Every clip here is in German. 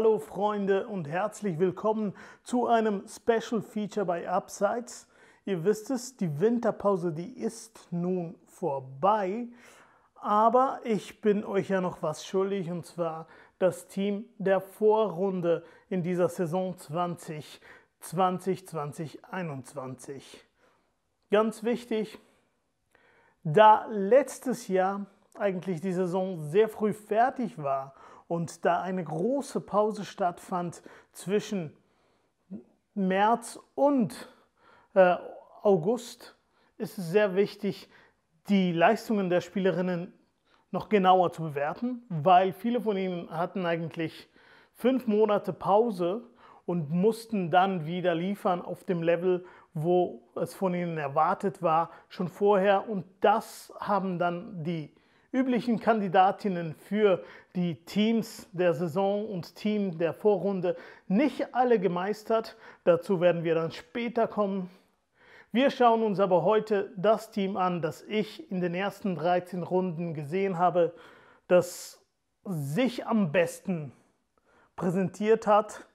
Hallo Freunde und herzlich willkommen zu einem Special Feature bei Upsides. Ihr wisst es, die Winterpause, die ist nun vorbei, aber ich bin euch ja noch was schuldig und zwar das Team der Vorrunde in dieser Saison 2020, 2021. Ganz wichtig, da letztes Jahr eigentlich die Saison sehr früh fertig war und da eine große Pause stattfand zwischen März und äh, August, ist es sehr wichtig, die Leistungen der Spielerinnen noch genauer zu bewerten, weil viele von ihnen hatten eigentlich fünf Monate Pause und mussten dann wieder liefern auf dem Level, wo es von ihnen erwartet war, schon vorher. Und das haben dann die üblichen Kandidatinnen für die Teams der Saison und Team der Vorrunde nicht alle gemeistert. Dazu werden wir dann später kommen. Wir schauen uns aber heute das Team an, das ich in den ersten 13 Runden gesehen habe, das sich am besten präsentiert hat.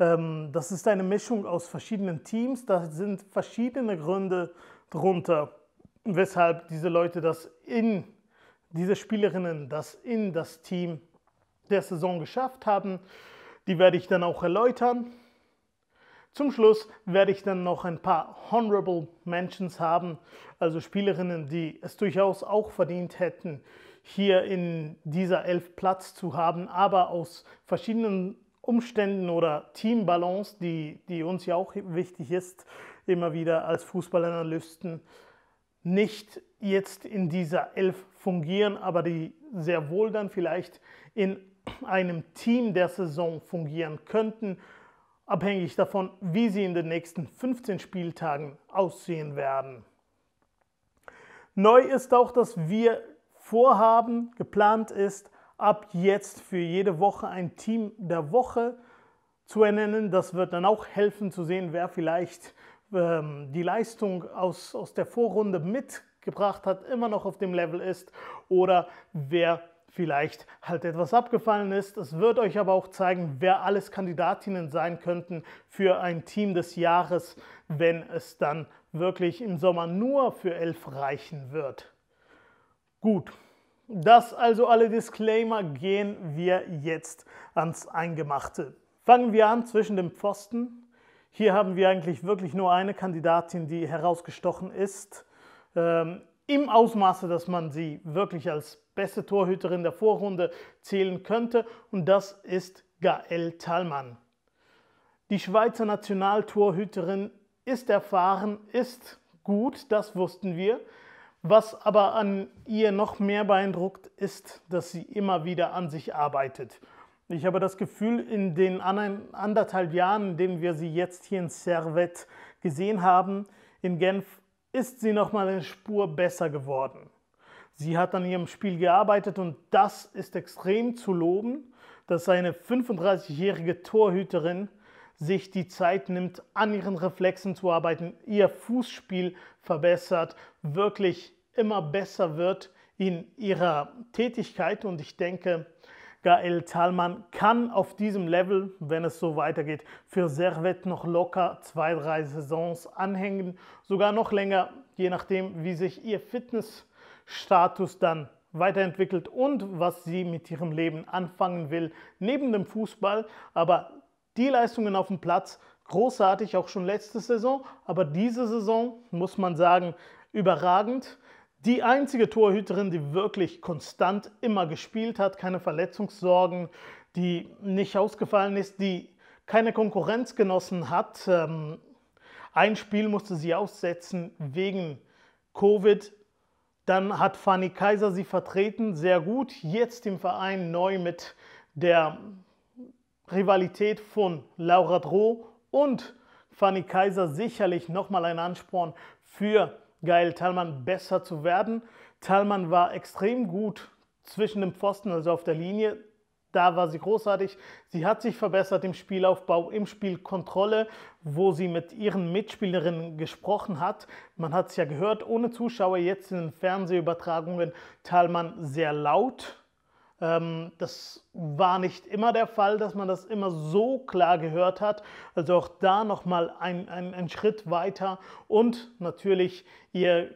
Ähm, das ist eine Mischung aus verschiedenen Teams. Da sind verschiedene Gründe drunter, weshalb diese Leute das in diese Spielerinnen das in das Team der Saison geschafft haben. Die werde ich dann auch erläutern. Zum Schluss werde ich dann noch ein paar Honorable Mentions haben, also Spielerinnen, die es durchaus auch verdient hätten, hier in dieser Elf Platz zu haben, aber aus verschiedenen Umständen oder Teambalance, die, die uns ja auch wichtig ist, immer wieder als Fußballanalysten nicht jetzt in dieser Elf fungieren, aber die sehr wohl dann vielleicht in einem Team der Saison fungieren könnten, abhängig davon, wie sie in den nächsten 15 Spieltagen aussehen werden. Neu ist auch, dass wir vorhaben, geplant ist, ab jetzt für jede Woche ein Team der Woche zu ernennen. Das wird dann auch helfen zu sehen, wer vielleicht ähm, die Leistung aus, aus der Vorrunde mit gebracht hat, immer noch auf dem Level ist oder wer vielleicht halt etwas abgefallen ist. Es wird euch aber auch zeigen, wer alles Kandidatinnen sein könnten für ein Team des Jahres, wenn es dann wirklich im Sommer nur für elf reichen wird. Gut, das also alle Disclaimer, gehen wir jetzt ans Eingemachte. Fangen wir an zwischen dem Pfosten. Hier haben wir eigentlich wirklich nur eine Kandidatin, die herausgestochen ist ähm, im Ausmaße, dass man sie wirklich als beste Torhüterin der Vorrunde zählen könnte. Und das ist Gael Thalmann. Die Schweizer Nationaltorhüterin ist erfahren, ist gut, das wussten wir. Was aber an ihr noch mehr beeindruckt, ist, dass sie immer wieder an sich arbeitet. Ich habe das Gefühl, in den anderthalb Jahren, in denen wir sie jetzt hier in Servette gesehen haben, in Genf, ist sie nochmal eine Spur besser geworden. Sie hat an ihrem Spiel gearbeitet und das ist extrem zu loben, dass eine 35-jährige Torhüterin sich die Zeit nimmt, an ihren Reflexen zu arbeiten, ihr Fußspiel verbessert, wirklich immer besser wird in ihrer Tätigkeit und ich denke, Gael Talman kann auf diesem Level, wenn es so weitergeht, für Servet noch locker zwei, drei Saisons anhängen, sogar noch länger, je nachdem, wie sich ihr Fitnessstatus dann weiterentwickelt und was sie mit ihrem Leben anfangen will, neben dem Fußball. Aber die Leistungen auf dem Platz, großartig, auch schon letzte Saison, aber diese Saison muss man sagen, überragend. Die einzige Torhüterin, die wirklich konstant immer gespielt hat, keine Verletzungssorgen, die nicht ausgefallen ist, die keine Konkurrenz genossen hat. Ähm, ein Spiel musste sie aussetzen wegen Covid. Dann hat Fanny Kaiser sie vertreten, sehr gut. Jetzt im Verein neu mit der Rivalität von Laura Droh und Fanny Kaiser sicherlich nochmal ein Ansporn für die geil, Talman besser zu werden. Talman war extrem gut zwischen dem Pfosten, also auf der Linie. Da war sie großartig. Sie hat sich verbessert im Spielaufbau, im Spielkontrolle, wo sie mit ihren Mitspielerinnen gesprochen hat. Man hat es ja gehört, ohne Zuschauer jetzt in den Fernsehübertragungen. Talman sehr laut, ähm, das war nicht immer der Fall, dass man das immer so klar gehört hat. Also auch da nochmal ein, ein, ein Schritt weiter und natürlich ihr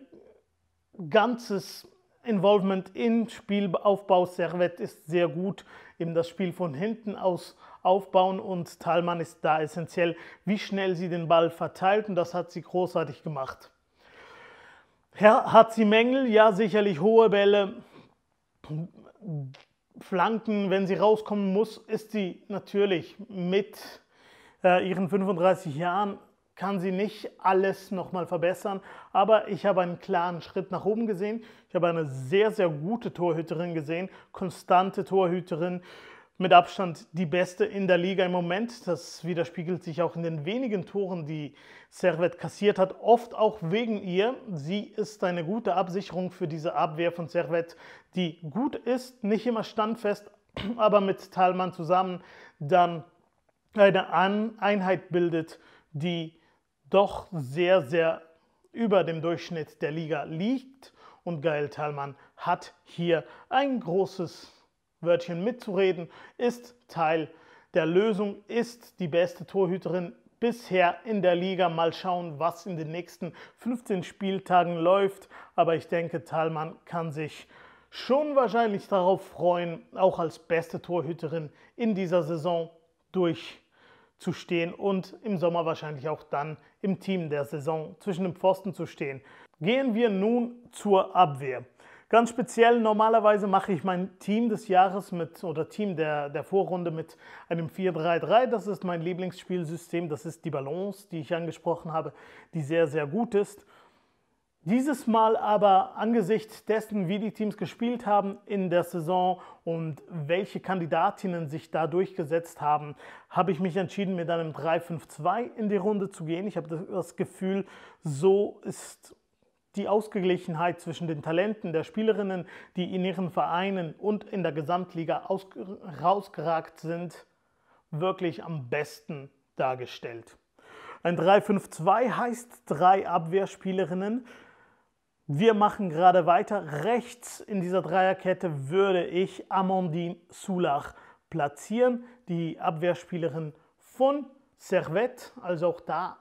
ganzes Involvement in Spielaufbau. Servet ist sehr gut, eben das Spiel von hinten aus aufbauen und Thalmann ist da essentiell, wie schnell sie den Ball verteilt und das hat sie großartig gemacht. Hat sie Mängel? Ja, sicherlich hohe Bälle Flanken, wenn sie rauskommen muss, ist sie natürlich mit äh, ihren 35 Jahren, kann sie nicht alles nochmal verbessern. Aber ich habe einen klaren Schritt nach oben gesehen. Ich habe eine sehr, sehr gute Torhüterin gesehen, konstante Torhüterin mit Abstand die beste in der Liga im Moment. Das widerspiegelt sich auch in den wenigen Toren, die Servet kassiert hat, oft auch wegen ihr. Sie ist eine gute Absicherung für diese Abwehr von Servet, die gut ist, nicht immer standfest, aber mit Thalmann zusammen dann eine Einheit bildet, die doch sehr, sehr über dem Durchschnitt der Liga liegt. Und Geil Thalmann hat hier ein großes Wörtchen mitzureden, ist Teil der Lösung, ist die beste Torhüterin bisher in der Liga. Mal schauen, was in den nächsten 15 Spieltagen läuft. Aber ich denke, Thalmann kann sich schon wahrscheinlich darauf freuen, auch als beste Torhüterin in dieser Saison durchzustehen und im Sommer wahrscheinlich auch dann im Team der Saison zwischen dem Pfosten zu stehen. Gehen wir nun zur Abwehr. Ganz speziell, normalerweise mache ich mein Team des Jahres mit oder Team der, der Vorrunde mit einem 4-3-3. Das ist mein Lieblingsspielsystem. Das ist die Balance, die ich angesprochen habe, die sehr, sehr gut ist. Dieses Mal aber angesichts dessen, wie die Teams gespielt haben in der Saison und welche Kandidatinnen sich da durchgesetzt haben, habe ich mich entschieden, mit einem 3-5-2 in die Runde zu gehen. Ich habe das Gefühl, so ist die Ausgeglichenheit zwischen den Talenten der Spielerinnen, die in ihren Vereinen und in der Gesamtliga rausgeragt sind, wirklich am besten dargestellt. Ein 3-5-2 heißt drei Abwehrspielerinnen. Wir machen gerade weiter. Rechts in dieser Dreierkette würde ich Amandine Sulach platzieren, die Abwehrspielerin von Servette. Also auch da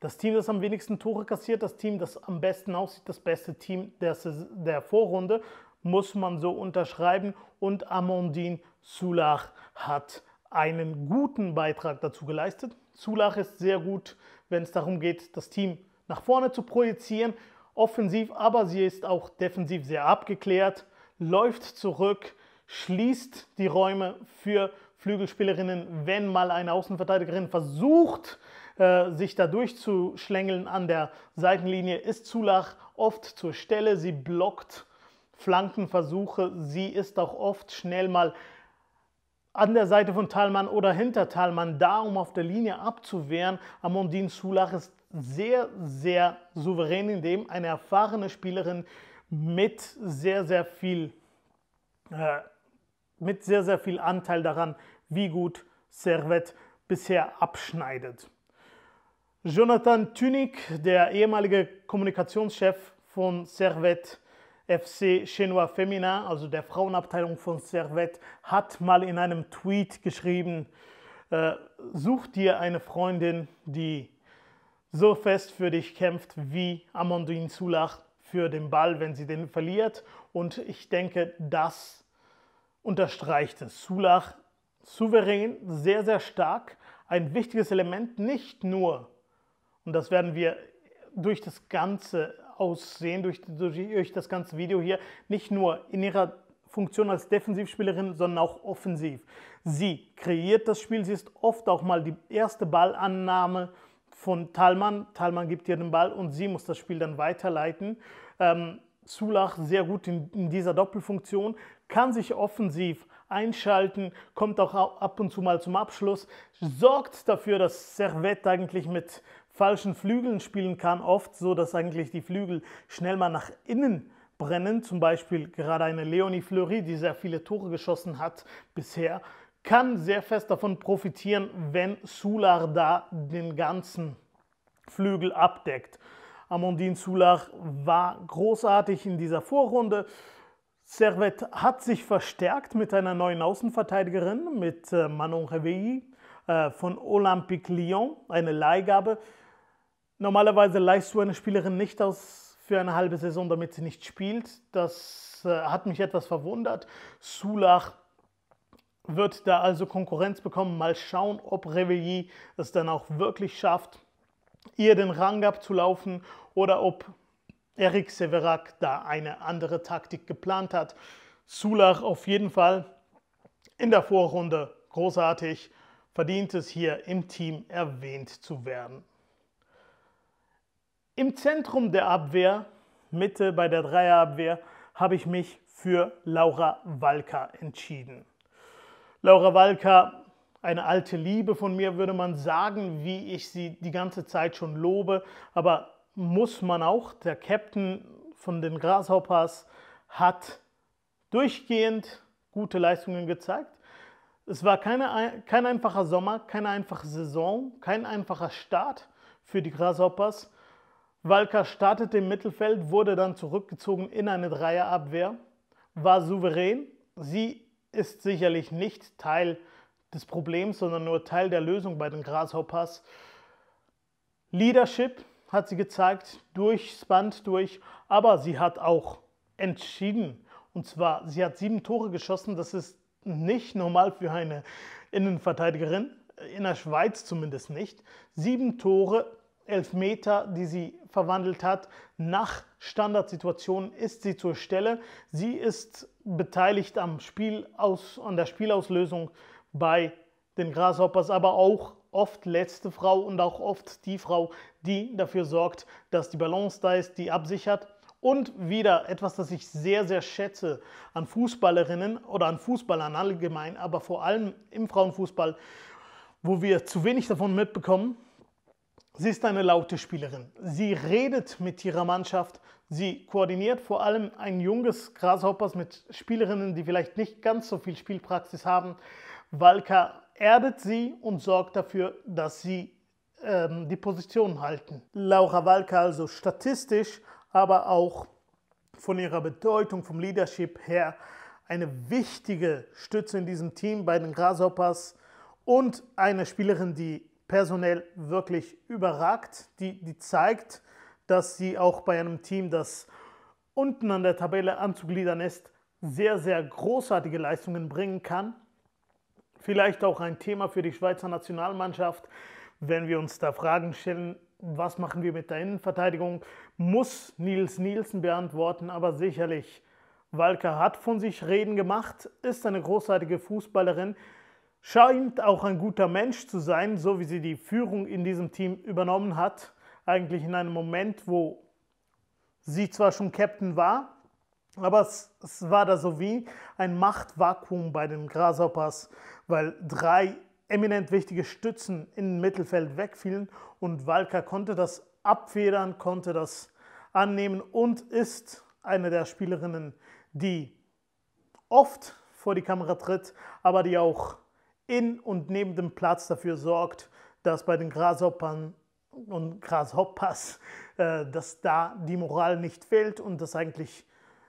das Team, das am wenigsten Tore kassiert, das Team, das am besten aussieht, das beste Team der, der Vorrunde, muss man so unterschreiben. Und Amandine Sulach hat einen guten Beitrag dazu geleistet. Sulach ist sehr gut, wenn es darum geht, das Team nach vorne zu projizieren. Offensiv, aber sie ist auch defensiv sehr abgeklärt, läuft zurück, schließt die Räume für Flügelspielerinnen, wenn mal eine Außenverteidigerin versucht, äh, sich da durchzuschlängeln an der Seitenlinie ist Zulach oft zur Stelle. Sie blockt Flankenversuche. Sie ist auch oft schnell mal an der Seite von Talmann oder hinter Talmann da, um auf der Linie abzuwehren. Amandine Zulach ist sehr, sehr souverän in dem, eine erfahrene Spielerin mit sehr, sehr viel, äh, mit sehr, sehr viel Anteil daran, wie gut Servet bisher abschneidet. Jonathan Tünig, der ehemalige Kommunikationschef von Servette FC Chinois Femina, also der Frauenabteilung von Servette, hat mal in einem Tweet geschrieben, äh, such dir eine Freundin, die so fest für dich kämpft wie Amandine Sulach für den Ball, wenn sie den verliert. Und ich denke, das unterstreicht es. Zulach souverän, sehr, sehr stark, ein wichtiges Element nicht nur und das werden wir durch das ganze Aussehen, durch, durch das ganze Video hier, nicht nur in ihrer Funktion als Defensivspielerin, sondern auch offensiv. Sie kreiert das Spiel, sie ist oft auch mal die erste Ballannahme von Thalmann. Thalmann gibt ihr den Ball und sie muss das Spiel dann weiterleiten. Ähm, Zulach sehr gut in, in, dieser Doppelfunktion, kann sich offensiv einschalten, kommt auch ab und zu mal zum Abschluss, sorgt dafür, dass Servette eigentlich mit falschen Flügeln spielen kann, oft so, dass eigentlich die Flügel schnell mal nach innen brennen. Zum Beispiel gerade eine Leonie Fleury, die sehr viele Tore geschossen hat bisher, kann sehr fest davon profitieren, wenn Soulard da den ganzen Flügel abdeckt. Amandine Soulard war großartig in dieser Vorrunde. Servet hat sich verstärkt mit einer neuen Außenverteidigerin, mit äh, Manon Reveilly äh, von Olympique Lyon, eine Leihgabe. Normalerweise leistest du eine Spielerin nicht aus für eine halbe Saison, damit sie nicht spielt. Das äh, hat mich etwas verwundert. Sulach wird da also Konkurrenz bekommen. Mal schauen, ob Revilliers es dann auch wirklich schafft, ihr den Rang abzulaufen oder ob Eric Severak da eine andere Taktik geplant hat. Sulach auf jeden Fall in der Vorrunde großartig verdient es hier im Team erwähnt zu werden. Im Zentrum der Abwehr, Mitte bei der Dreierabwehr, habe ich mich für Laura Walka entschieden. Laura Walka, eine alte Liebe von mir, würde man sagen, wie ich sie die ganze Zeit schon lobe, aber muss man auch, der Captain von den Grasshoppers hat durchgehend gute Leistungen gezeigt. Es war keine, kein einfacher Sommer, keine einfache Saison, kein einfacher Start für die Grasshoppers. Walker startete im Mittelfeld, wurde dann zurückgezogen in eine Dreierabwehr, war souverän. Sie ist sicherlich nicht Teil des Problems, sondern nur Teil der Lösung bei den Grasshoppers. Leadership hat sie gezeigt, durchspannt durch, aber sie hat auch entschieden. Und zwar, sie hat sieben Tore geschossen, das ist nicht normal für eine Innenverteidigerin, in der Schweiz zumindest nicht. Sieben Tore, Elfmeter, die sie verwandelt hat. Nach Standardsituation ist sie zur Stelle. Sie ist beteiligt am Spiel aus, an der Spielauslösung bei den Grasshoppers, aber auch oft letzte Frau und auch oft die Frau, die dafür sorgt, dass die Balance da ist, die absichert. Und wieder etwas, das ich sehr, sehr schätze an Fußballerinnen oder an Fußballern allgemein, aber vor allem im Frauenfußball, wo wir zu wenig davon mitbekommen, Sie ist eine laute Spielerin. Sie redet mit ihrer Mannschaft. Sie koordiniert vor allem ein junges Grasshoppers mit Spielerinnen, die vielleicht nicht ganz so viel Spielpraxis haben. Walka erdet sie und sorgt dafür, dass sie ähm, die Position halten. Laura Walka also statistisch, aber auch von ihrer Bedeutung, vom Leadership her eine wichtige Stütze in diesem Team bei den Grasshoppers und eine Spielerin, die personell wirklich überragt. Die, die zeigt, dass sie auch bei einem Team, das unten an der Tabelle anzugliedern ist, sehr, sehr großartige Leistungen bringen kann. Vielleicht auch ein Thema für die Schweizer Nationalmannschaft, wenn wir uns da Fragen stellen, was machen wir mit der Innenverteidigung, muss Nils Nielsen beantworten, aber sicherlich. Walker hat von sich reden gemacht, ist eine großartige Fußballerin, scheint auch ein guter Mensch zu sein, so wie sie die Führung in diesem Team übernommen hat. Eigentlich in einem Moment, wo sie zwar schon Captain war, aber es, es war da so wie ein Machtvakuum bei den Grasshoppers, weil drei eminent wichtige Stützen im Mittelfeld wegfielen und Walker konnte das abfedern, konnte das annehmen und ist eine der Spielerinnen, die oft vor die Kamera tritt, aber die auch in und neben dem Platz dafür sorgt, dass bei den Grashoppern und Grashoppers, äh, dass da die Moral nicht fehlt und dass eigentlich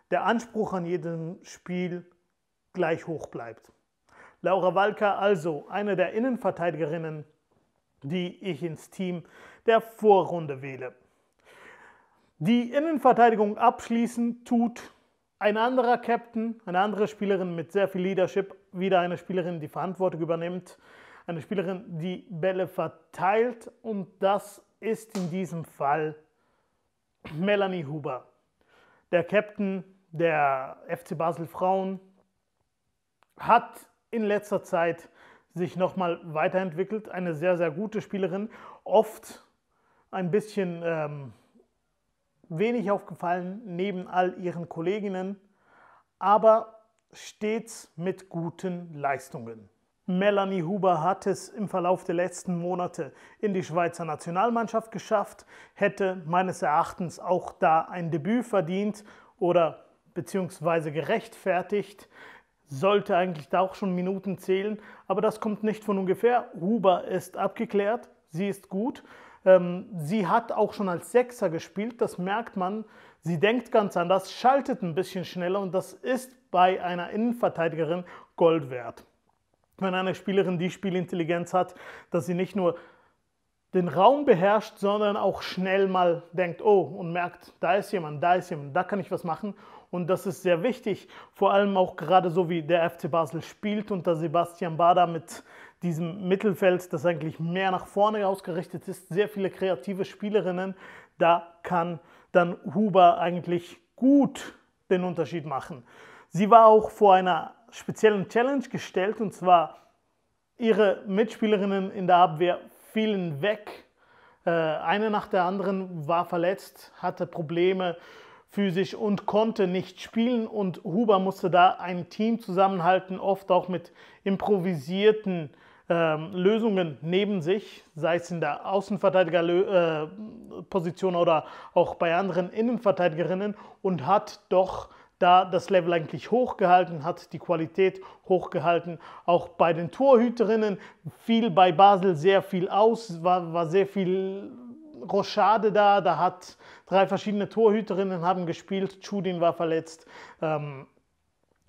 der Anspruch an jedem Spiel gleich hoch bleibt. Laura Walker also eine der Innenverteidigerinnen, die ich ins Team der Vorrunde wähle. Die Innenverteidigung abschließen tut ein anderer Captain, eine andere Spielerin mit sehr viel Leadership, wieder eine Spielerin, die Verantwortung übernimmt, eine Spielerin, die Bälle verteilt und das ist in diesem Fall Melanie Huber, der Captain der FC Basel Frauen, hat in letzter Zeit sich nochmal weiterentwickelt, eine sehr, sehr gute Spielerin, oft ein bisschen ähm, wenig aufgefallen neben all ihren Kolleginnen, aber stets mit guten Leistungen. Melanie Huber hat es im Verlauf der letzten Monate in die Schweizer Nationalmannschaft geschafft, hätte meines Erachtens auch da ein Debüt verdient oder beziehungsweise gerechtfertigt, sollte eigentlich da auch schon Minuten zählen, aber das kommt nicht von ungefähr. Huber ist abgeklärt, sie ist gut ähm, sie hat auch schon als Sechser gespielt, das merkt man. Sie denkt ganz anders, schaltet ein bisschen schneller und das ist bei einer Innenverteidigerin Gold wert. Wenn eine Spielerin die Spielintelligenz hat, dass sie nicht nur den Raum beherrscht, sondern auch schnell mal denkt, oh, und merkt, da ist jemand, da ist jemand, da kann ich was machen. Und das ist sehr wichtig, vor allem auch gerade so wie der FC Basel spielt unter Sebastian Bader mit diesem Mittelfeld, das eigentlich mehr nach vorne ausgerichtet ist, sehr viele kreative Spielerinnen. Da kann dann Huber eigentlich gut den Unterschied machen. Sie war auch vor einer speziellen Challenge gestellt und zwar ihre Mitspielerinnen in der Abwehr fielen weg. Äh, eine nach der anderen war verletzt, hatte Probleme physisch und konnte nicht spielen und Huber musste da ein Team zusammenhalten, oft auch mit improvisierten ähm, Lösungen neben sich, sei es in der Außenverteidigerposition äh, oder auch bei anderen Innenverteidigerinnen und hat doch da das Level eigentlich hochgehalten, hat die Qualität hochgehalten. Auch bei den Torhüterinnen fiel bei Basel sehr viel aus, war, war sehr viel Rochade da, da hat drei verschiedene Torhüterinnen haben gespielt, Chudin war verletzt. Ähm,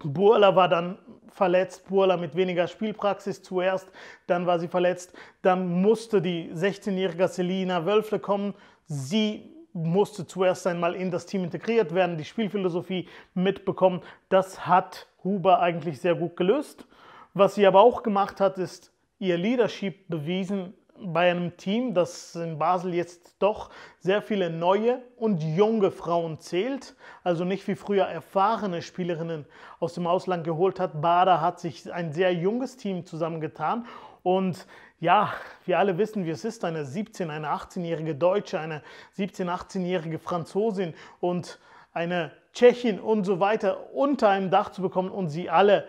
Burla war dann verletzt, Burla mit weniger Spielpraxis zuerst, dann war sie verletzt, dann musste die 16-jährige Selina Wölfle kommen. Sie musste zuerst einmal in das Team integriert werden, die Spielphilosophie mitbekommen. Das hat Huber eigentlich sehr gut gelöst. Was sie aber auch gemacht hat, ist ihr Leadership bewiesen bei einem Team, das in Basel jetzt doch sehr viele neue und junge Frauen zählt, also nicht wie früher erfahrene Spielerinnen aus dem Ausland geholt hat. Bader hat sich ein sehr junges Team zusammengetan und ja, wir alle wissen, wie es ist, eine 17, eine 18-jährige Deutsche, eine 17, 18-jährige Franzosin und eine Tschechin und so weiter unter einem Dach zu bekommen und sie alle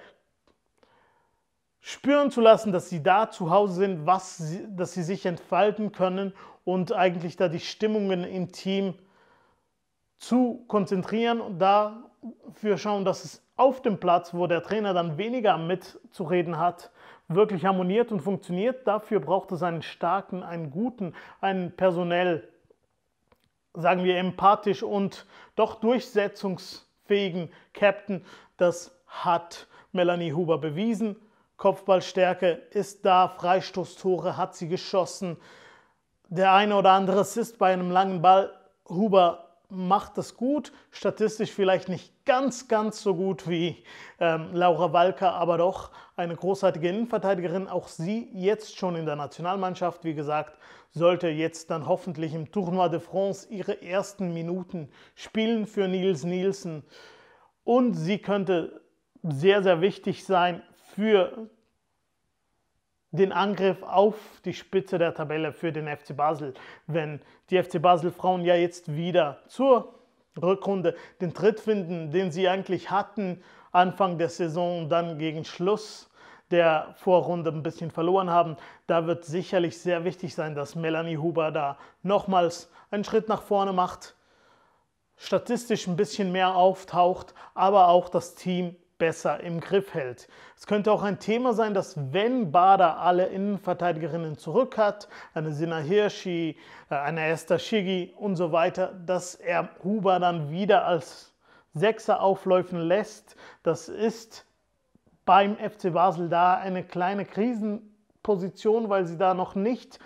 spüren zu lassen, dass sie da zu Hause sind, was sie, dass sie sich entfalten können und eigentlich da die Stimmungen im Team zu konzentrieren und dafür schauen, dass es auf dem Platz, wo der Trainer dann weniger mitzureden hat, wirklich harmoniert und funktioniert. Dafür braucht es einen starken, einen guten, einen personell, sagen wir, empathisch und doch durchsetzungsfähigen Captain. Das hat Melanie Huber bewiesen Kopfballstärke ist da, Freistoßtore hat sie geschossen. Der eine oder andere Assist bei einem langen Ball. Huber macht das gut, statistisch vielleicht nicht ganz, ganz so gut wie ähm, Laura Walker, aber doch eine großartige Innenverteidigerin. Auch sie jetzt schon in der Nationalmannschaft, wie gesagt, sollte jetzt dann hoffentlich im Tournoi de France ihre ersten Minuten spielen für Nils Nielsen. Und sie könnte sehr, sehr wichtig sein für den Angriff auf die Spitze der Tabelle für den FC Basel, wenn die FC Basel Frauen ja jetzt wieder zur Rückrunde den Tritt finden, den sie eigentlich hatten Anfang der Saison und dann gegen Schluss der Vorrunde ein bisschen verloren haben. Da wird sicherlich sehr wichtig sein, dass Melanie Huber da nochmals einen Schritt nach vorne macht, statistisch ein bisschen mehr auftaucht, aber auch das Team besser im Griff hält. Es könnte auch ein Thema sein, dass wenn Bader alle Innenverteidigerinnen zurück hat, eine Sina Hirschi, äh, eine Esther Schigi und so weiter, dass er Huber dann wieder als Sechser aufläufen lässt. Das ist beim FC Basel da eine kleine Krisenposition, weil sie da noch nicht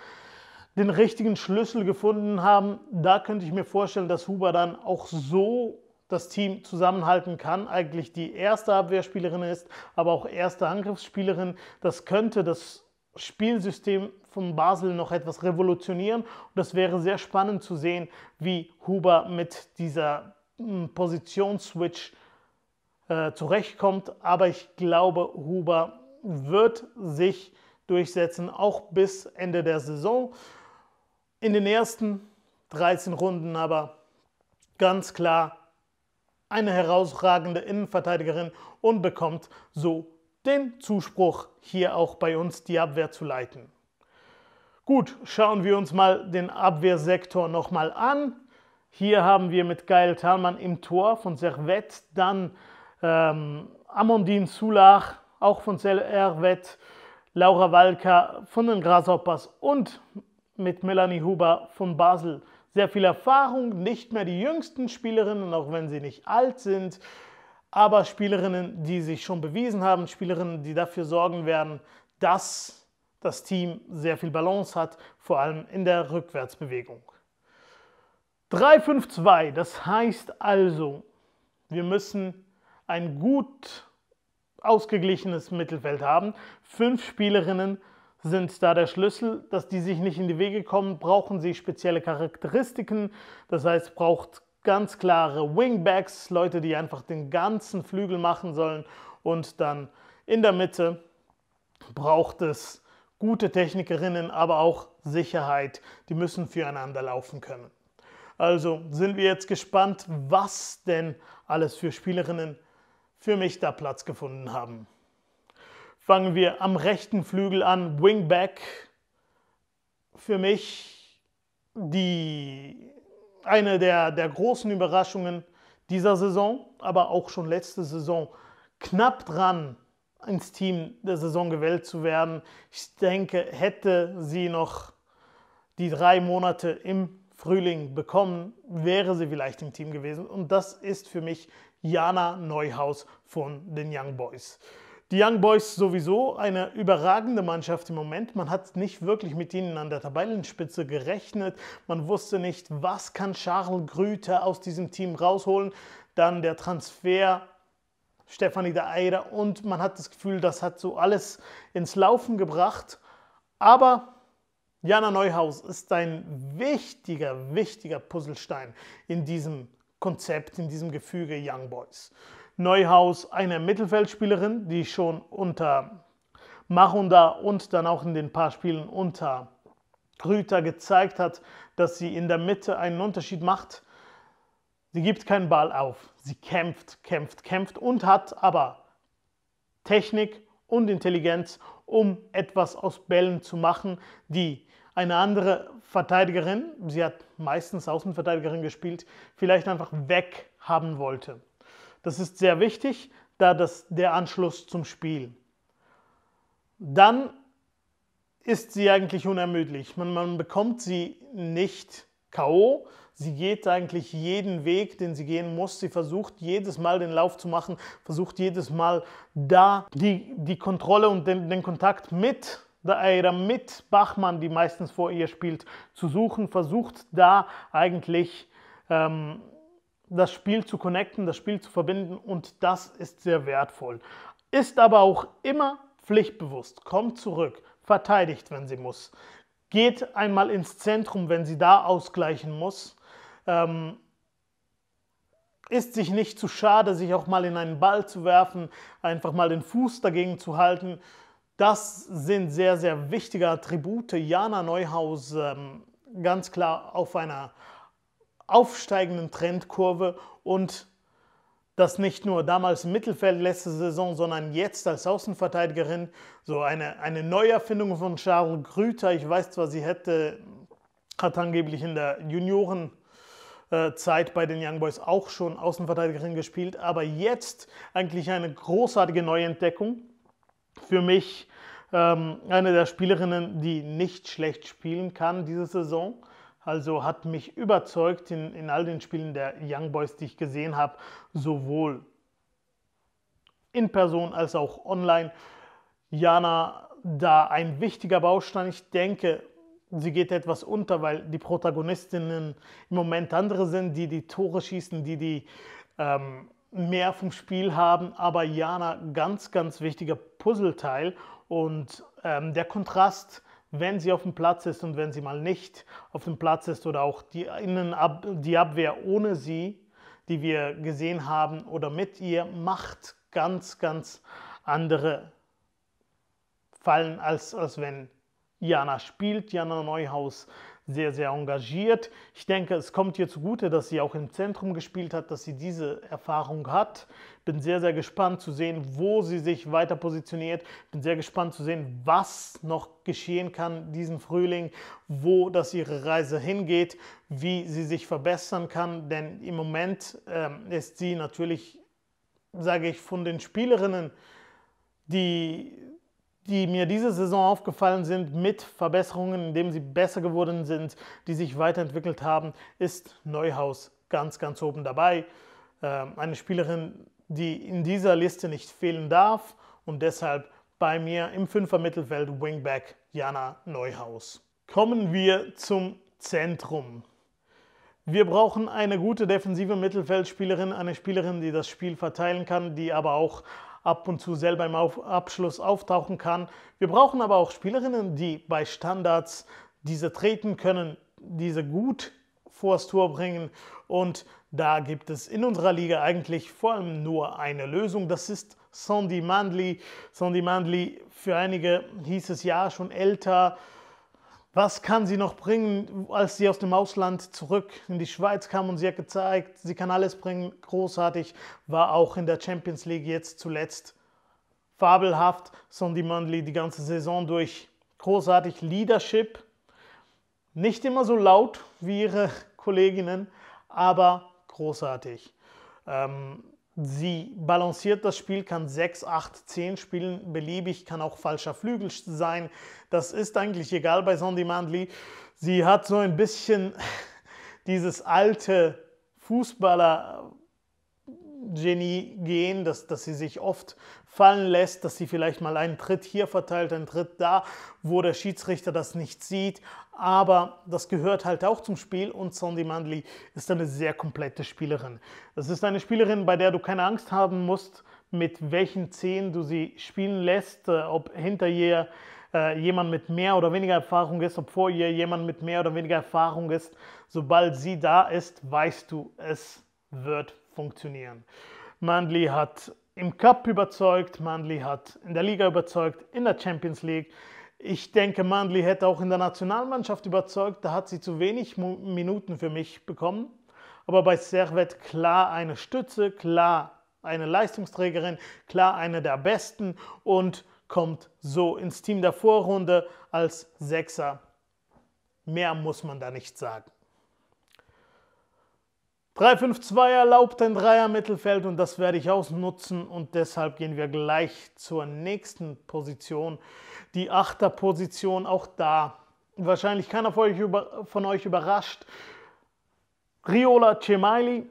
den richtigen Schlüssel gefunden haben. Da könnte ich mir vorstellen, dass Huber dann auch so das Team zusammenhalten kann, eigentlich die erste Abwehrspielerin ist, aber auch erste Angriffsspielerin. Das könnte das Spielsystem von Basel noch etwas revolutionieren und das wäre sehr spannend zu sehen, wie Huber mit dieser hm, Positionsswitch äh, zurechtkommt. Aber ich glaube, Huber wird sich durchsetzen, auch bis Ende der Saison. In den ersten 13 Runden aber ganz klar eine herausragende Innenverteidigerin und bekommt so den Zuspruch, hier auch bei uns die Abwehr zu leiten. Gut, schauen wir uns mal den Abwehrsektor nochmal an. Hier haben wir mit Gael Thalmann im Tor von Servette, dann ähm, Amondin Sulach, auch von Servette, Laura Walker von den Grasshoppers und mit Melanie Huber von Basel sehr viel Erfahrung, nicht mehr die jüngsten Spielerinnen, auch wenn sie nicht alt sind, aber Spielerinnen, die sich schon bewiesen haben, Spielerinnen, die dafür sorgen werden, dass das Team sehr viel Balance hat, vor allem in der Rückwärtsbewegung. 3-5-2, das heißt also, wir müssen ein gut ausgeglichenes Mittelfeld haben. Fünf Spielerinnen sind da der Schlüssel, dass die sich nicht in die Wege kommen, brauchen sie spezielle Charakteristiken, das heißt braucht ganz klare Wingbacks, Leute, die einfach den ganzen Flügel machen sollen und dann in der Mitte braucht es gute Technikerinnen, aber auch Sicherheit, die müssen füreinander laufen können. Also sind wir jetzt gespannt, was denn alles für Spielerinnen für mich da Platz gefunden haben fangen wir am rechten Flügel an. Wingback für mich die, eine der, der großen Überraschungen dieser Saison, aber auch schon letzte Saison. Knapp dran, ins Team der Saison gewählt zu werden. Ich denke, hätte sie noch die drei Monate im Frühling bekommen, wäre sie vielleicht im Team gewesen. Und das ist für mich Jana Neuhaus von den Young Boys. Die Young Boys sowieso eine überragende Mannschaft im Moment. Man hat nicht wirklich mit ihnen an der Tabellenspitze gerechnet. Man wusste nicht, was kann Charles Grüter aus diesem Team rausholen. Dann der Transfer Stefanie de Eider und man hat das Gefühl, das hat so alles ins Laufen gebracht. Aber Jana Neuhaus ist ein wichtiger, wichtiger Puzzlestein in diesem Konzept, in diesem Gefüge Young Boys. Neuhaus eine Mittelfeldspielerin, die schon unter Machunda und dann auch in den paar Spielen unter Rüter gezeigt hat, dass sie in der Mitte einen Unterschied macht. Sie gibt keinen Ball auf. Sie kämpft, kämpft, kämpft und hat aber Technik und Intelligenz, um etwas aus Bällen zu machen, die eine andere Verteidigerin, sie hat meistens Außenverteidigerin gespielt, vielleicht einfach weg haben wollte. Das ist sehr wichtig, da das der Anschluss zum Spiel. Dann ist sie eigentlich unermüdlich. Man, man bekommt sie nicht K.O. Sie geht eigentlich jeden Weg, den sie gehen muss. Sie versucht jedes Mal den Lauf zu machen, versucht jedes Mal da die, die Kontrolle und den, den Kontakt mit der Aira, mit Bachmann, die meistens vor ihr spielt, zu suchen. Versucht da eigentlich ähm, das Spiel zu connecten, das Spiel zu verbinden und das ist sehr wertvoll. Ist aber auch immer pflichtbewusst, kommt zurück, verteidigt, wenn sie muss, geht einmal ins Zentrum, wenn sie da ausgleichen muss, ähm, ist sich nicht zu schade, sich auch mal in einen Ball zu werfen, einfach mal den Fuß dagegen zu halten. Das sind sehr, sehr wichtige Attribute. Jana Neuhaus ähm, ganz klar auf einer aufsteigenden Trendkurve und das nicht nur damals im Mittelfeld letzte Saison, sondern jetzt als Außenverteidigerin. So eine, eine Neuerfindung von Charles Grüter. Ich weiß zwar, sie hätte, hat angeblich in der Juniorenzeit äh, bei den Young Boys auch schon Außenverteidigerin gespielt, aber jetzt eigentlich eine großartige Neuentdeckung. Für mich ähm, eine der Spielerinnen, die nicht schlecht spielen kann diese Saison. Also hat mich überzeugt in, in all den Spielen der Young Boys, die ich gesehen habe, sowohl in Person als auch online. Jana, da ein wichtiger Baustein. Ich denke, sie geht etwas unter, weil die Protagonistinnen im Moment andere sind, die die Tore schießen, die die ähm, mehr vom Spiel haben. Aber Jana, ganz, ganz wichtiger Puzzleteil und ähm, der Kontrast wenn sie auf dem Platz ist und wenn sie mal nicht auf dem Platz ist oder auch die, Innen die Abwehr ohne sie, die wir gesehen haben oder mit ihr, macht ganz, ganz andere Fallen, als, als wenn Jana spielt, Jana Neuhaus sehr, sehr engagiert. Ich denke, es kommt ihr zugute, dass sie auch im Zentrum gespielt hat, dass sie diese Erfahrung hat. Bin sehr, sehr gespannt zu sehen, wo sie sich weiter positioniert. Bin sehr gespannt zu sehen, was noch geschehen kann diesen Frühling, wo das ihre Reise hingeht, wie sie sich verbessern kann. Denn im Moment ähm, ist sie natürlich, sage ich, von den Spielerinnen, die die mir diese Saison aufgefallen sind mit Verbesserungen, indem sie besser geworden sind, die sich weiterentwickelt haben, ist Neuhaus ganz, ganz oben dabei. Ähm, eine Spielerin, die in dieser Liste nicht fehlen darf und deshalb bei mir im Fünfer-Mittelfeld Wingback Jana Neuhaus. Kommen wir zum Zentrum. Wir brauchen eine gute defensive Mittelfeldspielerin, eine Spielerin, die das Spiel verteilen kann, die aber auch ab und zu selber im Abschluss auftauchen kann. Wir brauchen aber auch Spielerinnen, die bei Standards diese treten können, diese gut vors Tor bringen. Und da gibt es in unserer Liga eigentlich vor allem nur eine Lösung. Das ist Sandy Mandley. Sandy Mandley, für einige hieß es ja schon älter, was kann sie noch bringen, als sie aus dem Ausland zurück in die Schweiz kam und sie hat gezeigt, sie kann alles bringen, großartig, war auch in der Champions League jetzt zuletzt fabelhaft, Sondi Mundley die ganze Saison durch, großartig Leadership, nicht immer so laut wie ihre Kolleginnen, aber großartig. Ähm, Sie balanciert das Spiel, kann 6, 8, 10 spielen, beliebig, kann auch falscher Flügel sein. Das ist eigentlich egal bei Sandy Mandley. Sie hat so ein bisschen dieses alte Fußballer, Genie gehen, dass, dass sie sich oft fallen lässt, dass sie vielleicht mal einen Tritt hier verteilt, einen Tritt da, wo der Schiedsrichter das nicht sieht. Aber das gehört halt auch zum Spiel und Sandy Mandley ist eine sehr komplette Spielerin. Das ist eine Spielerin, bei der du keine Angst haben musst, mit welchen Zehen du sie spielen lässt, äh, ob hinter ihr äh, jemand mit mehr oder weniger Erfahrung ist, ob vor ihr jemand mit mehr oder weniger Erfahrung ist. Sobald sie da ist, weißt du, es wird funktionieren. Mandli hat im Cup überzeugt, Mandli hat in der Liga überzeugt, in der Champions League. Ich denke, Mandli hätte auch in der Nationalmannschaft überzeugt, da hat sie zu wenig Minuten für mich bekommen. Aber bei Servet klar eine Stütze, klar eine Leistungsträgerin, klar eine der besten und kommt so ins Team der Vorrunde als Sechser. Mehr muss man da nicht sagen. 3-5-2 erlaubt ein Dreier-Mittelfeld und das werde ich ausnutzen und deshalb gehen wir gleich zur nächsten Position, die Achterposition. Auch da wahrscheinlich keiner von euch, überrascht. Riola Cemaili.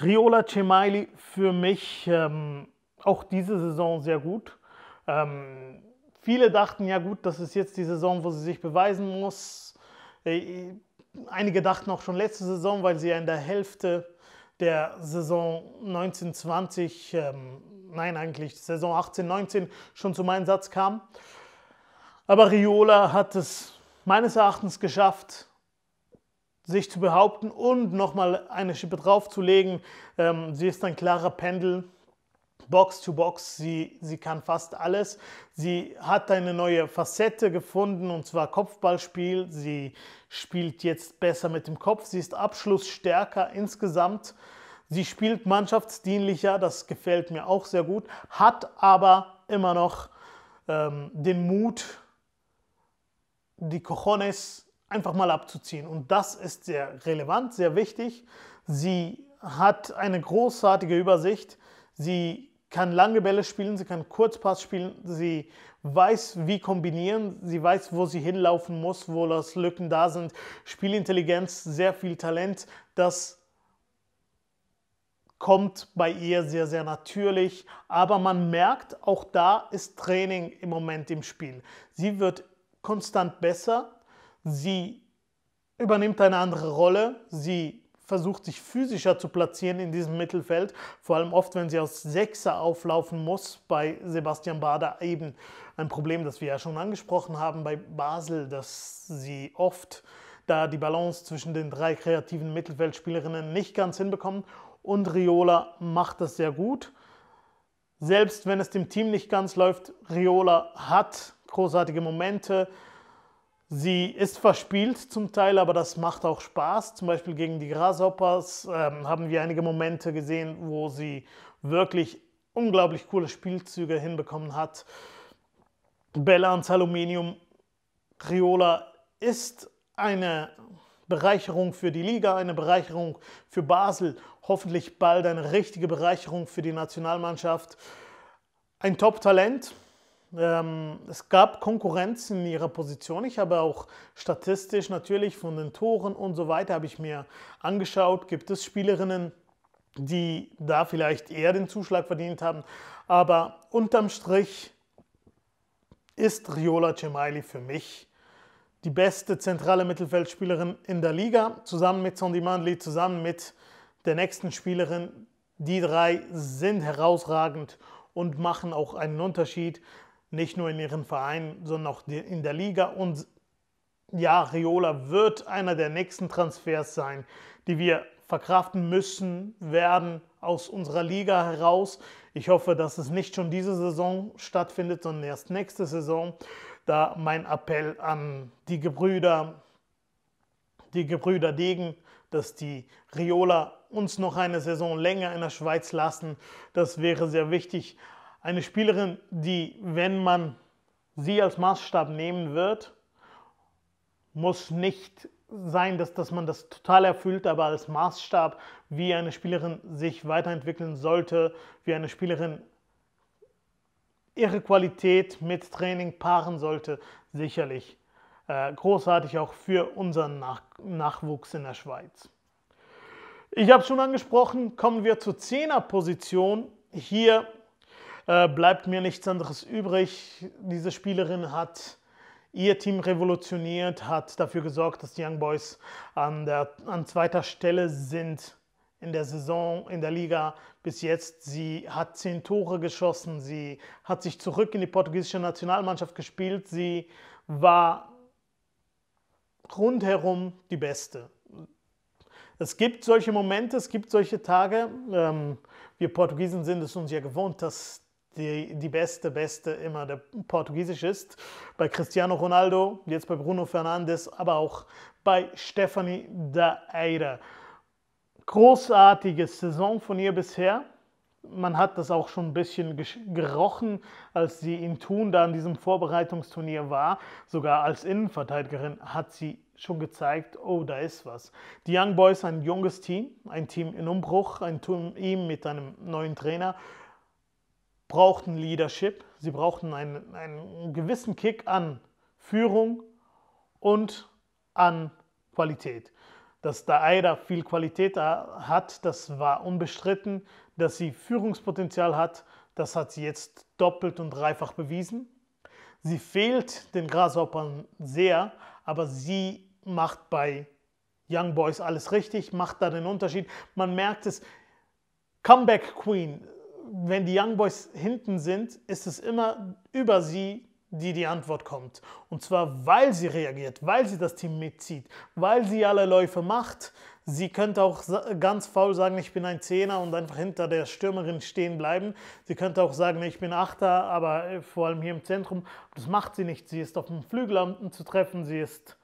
Riola Cemaili für mich ähm, auch diese Saison sehr gut. Ähm, viele dachten ja gut, das ist jetzt die Saison, wo sie sich beweisen muss. Äh, äh, einige dachten auch schon letzte Saison, weil sie ja in der Hälfte der Saison 1920, ähm, nein eigentlich Saison 18-19 schon zum Einsatz kam. Aber Riola hat es meines Erachtens geschafft, sich zu behaupten und nochmal eine Schippe draufzulegen. Ähm, sie ist ein klarer Pendel Box to Box, sie, sie kann fast alles. Sie hat eine neue Facette gefunden und zwar Kopfballspiel. Sie spielt jetzt besser mit dem Kopf, sie ist abschlussstärker insgesamt. Sie spielt mannschaftsdienlicher, das gefällt mir auch sehr gut, hat aber immer noch ähm, den Mut, die Cojones einfach mal abzuziehen. Und das ist sehr relevant, sehr wichtig. Sie hat eine großartige Übersicht. Sie kann lange Bälle spielen, sie kann Kurzpass spielen, sie weiß, wie kombinieren, sie weiß, wo sie hinlaufen muss, wo das Lücken da sind. Spielintelligenz, sehr viel Talent, das kommt bei ihr sehr, sehr natürlich. Aber man merkt, auch da ist Training im Moment im Spiel. Sie wird konstant besser, sie übernimmt eine andere Rolle, sie versucht, sich physischer zu platzieren in diesem Mittelfeld. Vor allem oft, wenn sie aus Sechser auflaufen muss. Bei Sebastian Bader eben ein Problem, das wir ja schon angesprochen haben bei Basel, dass sie oft da die Balance zwischen den drei kreativen Mittelfeldspielerinnen nicht ganz hinbekommen. Und Riola macht das sehr gut. Selbst wenn es dem Team nicht ganz läuft, Riola hat großartige Momente Sie ist verspielt zum Teil, aber das macht auch Spaß. Zum Beispiel gegen die Grasshoppers ähm, haben wir einige Momente gesehen, wo sie wirklich unglaublich coole Spielzüge hinbekommen hat. Bella und Aluminium. Riola ist eine Bereicherung für die Liga, eine Bereicherung für Basel, hoffentlich bald eine richtige Bereicherung für die Nationalmannschaft. Ein Top-Talent, ähm, es gab Konkurrenz in ihrer Position. Ich habe auch statistisch natürlich von den Toren und so weiter habe ich mir angeschaut, gibt es Spielerinnen, die da vielleicht eher den Zuschlag verdient haben. Aber unterm Strich ist Riola Cemaili für mich die beste zentrale Mittelfeldspielerin in der Liga, zusammen mit Sondi Mandli, zusammen mit der nächsten Spielerin. Die drei sind herausragend und machen auch einen Unterschied nicht nur in ihrem Verein, sondern auch in der Liga. Und ja, Riola wird einer der nächsten Transfers sein, die wir verkraften müssen, werden aus unserer Liga heraus. Ich hoffe, dass es nicht schon diese Saison stattfindet, sondern erst nächste Saison. Da mein Appell an die Gebrüder, die Gebrüder Degen, dass die Riola uns noch eine Saison länger in der Schweiz lassen. Das wäre sehr wichtig. Eine Spielerin, die, wenn man sie als Maßstab nehmen wird, muss nicht sein, dass, dass man das total erfüllt, aber als Maßstab, wie eine Spielerin sich weiterentwickeln sollte, wie eine Spielerin ihre Qualität mit Training paaren sollte, sicherlich äh, großartig auch für unseren Nach Nachwuchs in der Schweiz. Ich habe es schon angesprochen, kommen wir zur Zehnerposition. Hier äh, bleibt mir nichts anderes übrig. Diese Spielerin hat ihr Team revolutioniert, hat dafür gesorgt, dass die Young Boys an, der, an zweiter Stelle sind in der Saison, in der Liga bis jetzt. Sie hat zehn Tore geschossen, sie hat sich zurück in die portugiesische Nationalmannschaft gespielt, sie war rundherum die Beste. Es gibt solche Momente, es gibt solche Tage. Ähm, wir Portugiesen sind es uns ja gewohnt, dass die, die beste, beste immer der Portugiesisch ist. Bei Cristiano Ronaldo, jetzt bei Bruno Fernandes, aber auch bei Stephanie Daeira. Großartige Saison von ihr bisher. Man hat das auch schon ein bisschen gerochen, als sie in Thun da an diesem Vorbereitungsturnier war. Sogar als Innenverteidigerin hat sie schon gezeigt, oh, da ist was. Die Young Boys, ein junges Team, ein Team in Umbruch, ein Team mit einem neuen Trainer brauchten Leadership, sie brauchten einen, einen gewissen Kick an Führung und an Qualität. Dass der AIDA viel Qualität hat, das war unbestritten. Dass sie Führungspotenzial hat, das hat sie jetzt doppelt und dreifach bewiesen. Sie fehlt den Grasshoppern sehr, aber sie macht bei Young Boys alles richtig, macht da den Unterschied. Man merkt es, Comeback Queen, wenn die Young Boys hinten sind, ist es immer über sie, die die Antwort kommt. Und zwar, weil sie reagiert, weil sie das Team mitzieht, weil sie alle Läufe macht. Sie könnte auch ganz faul sagen, ich bin ein Zehner und einfach hinter der Stürmerin stehen bleiben. Sie könnte auch sagen, ich bin Achter, aber äh, vor allem hier im Zentrum. Das macht sie nicht. Sie ist auf dem Flügelamt zu treffen, sie ist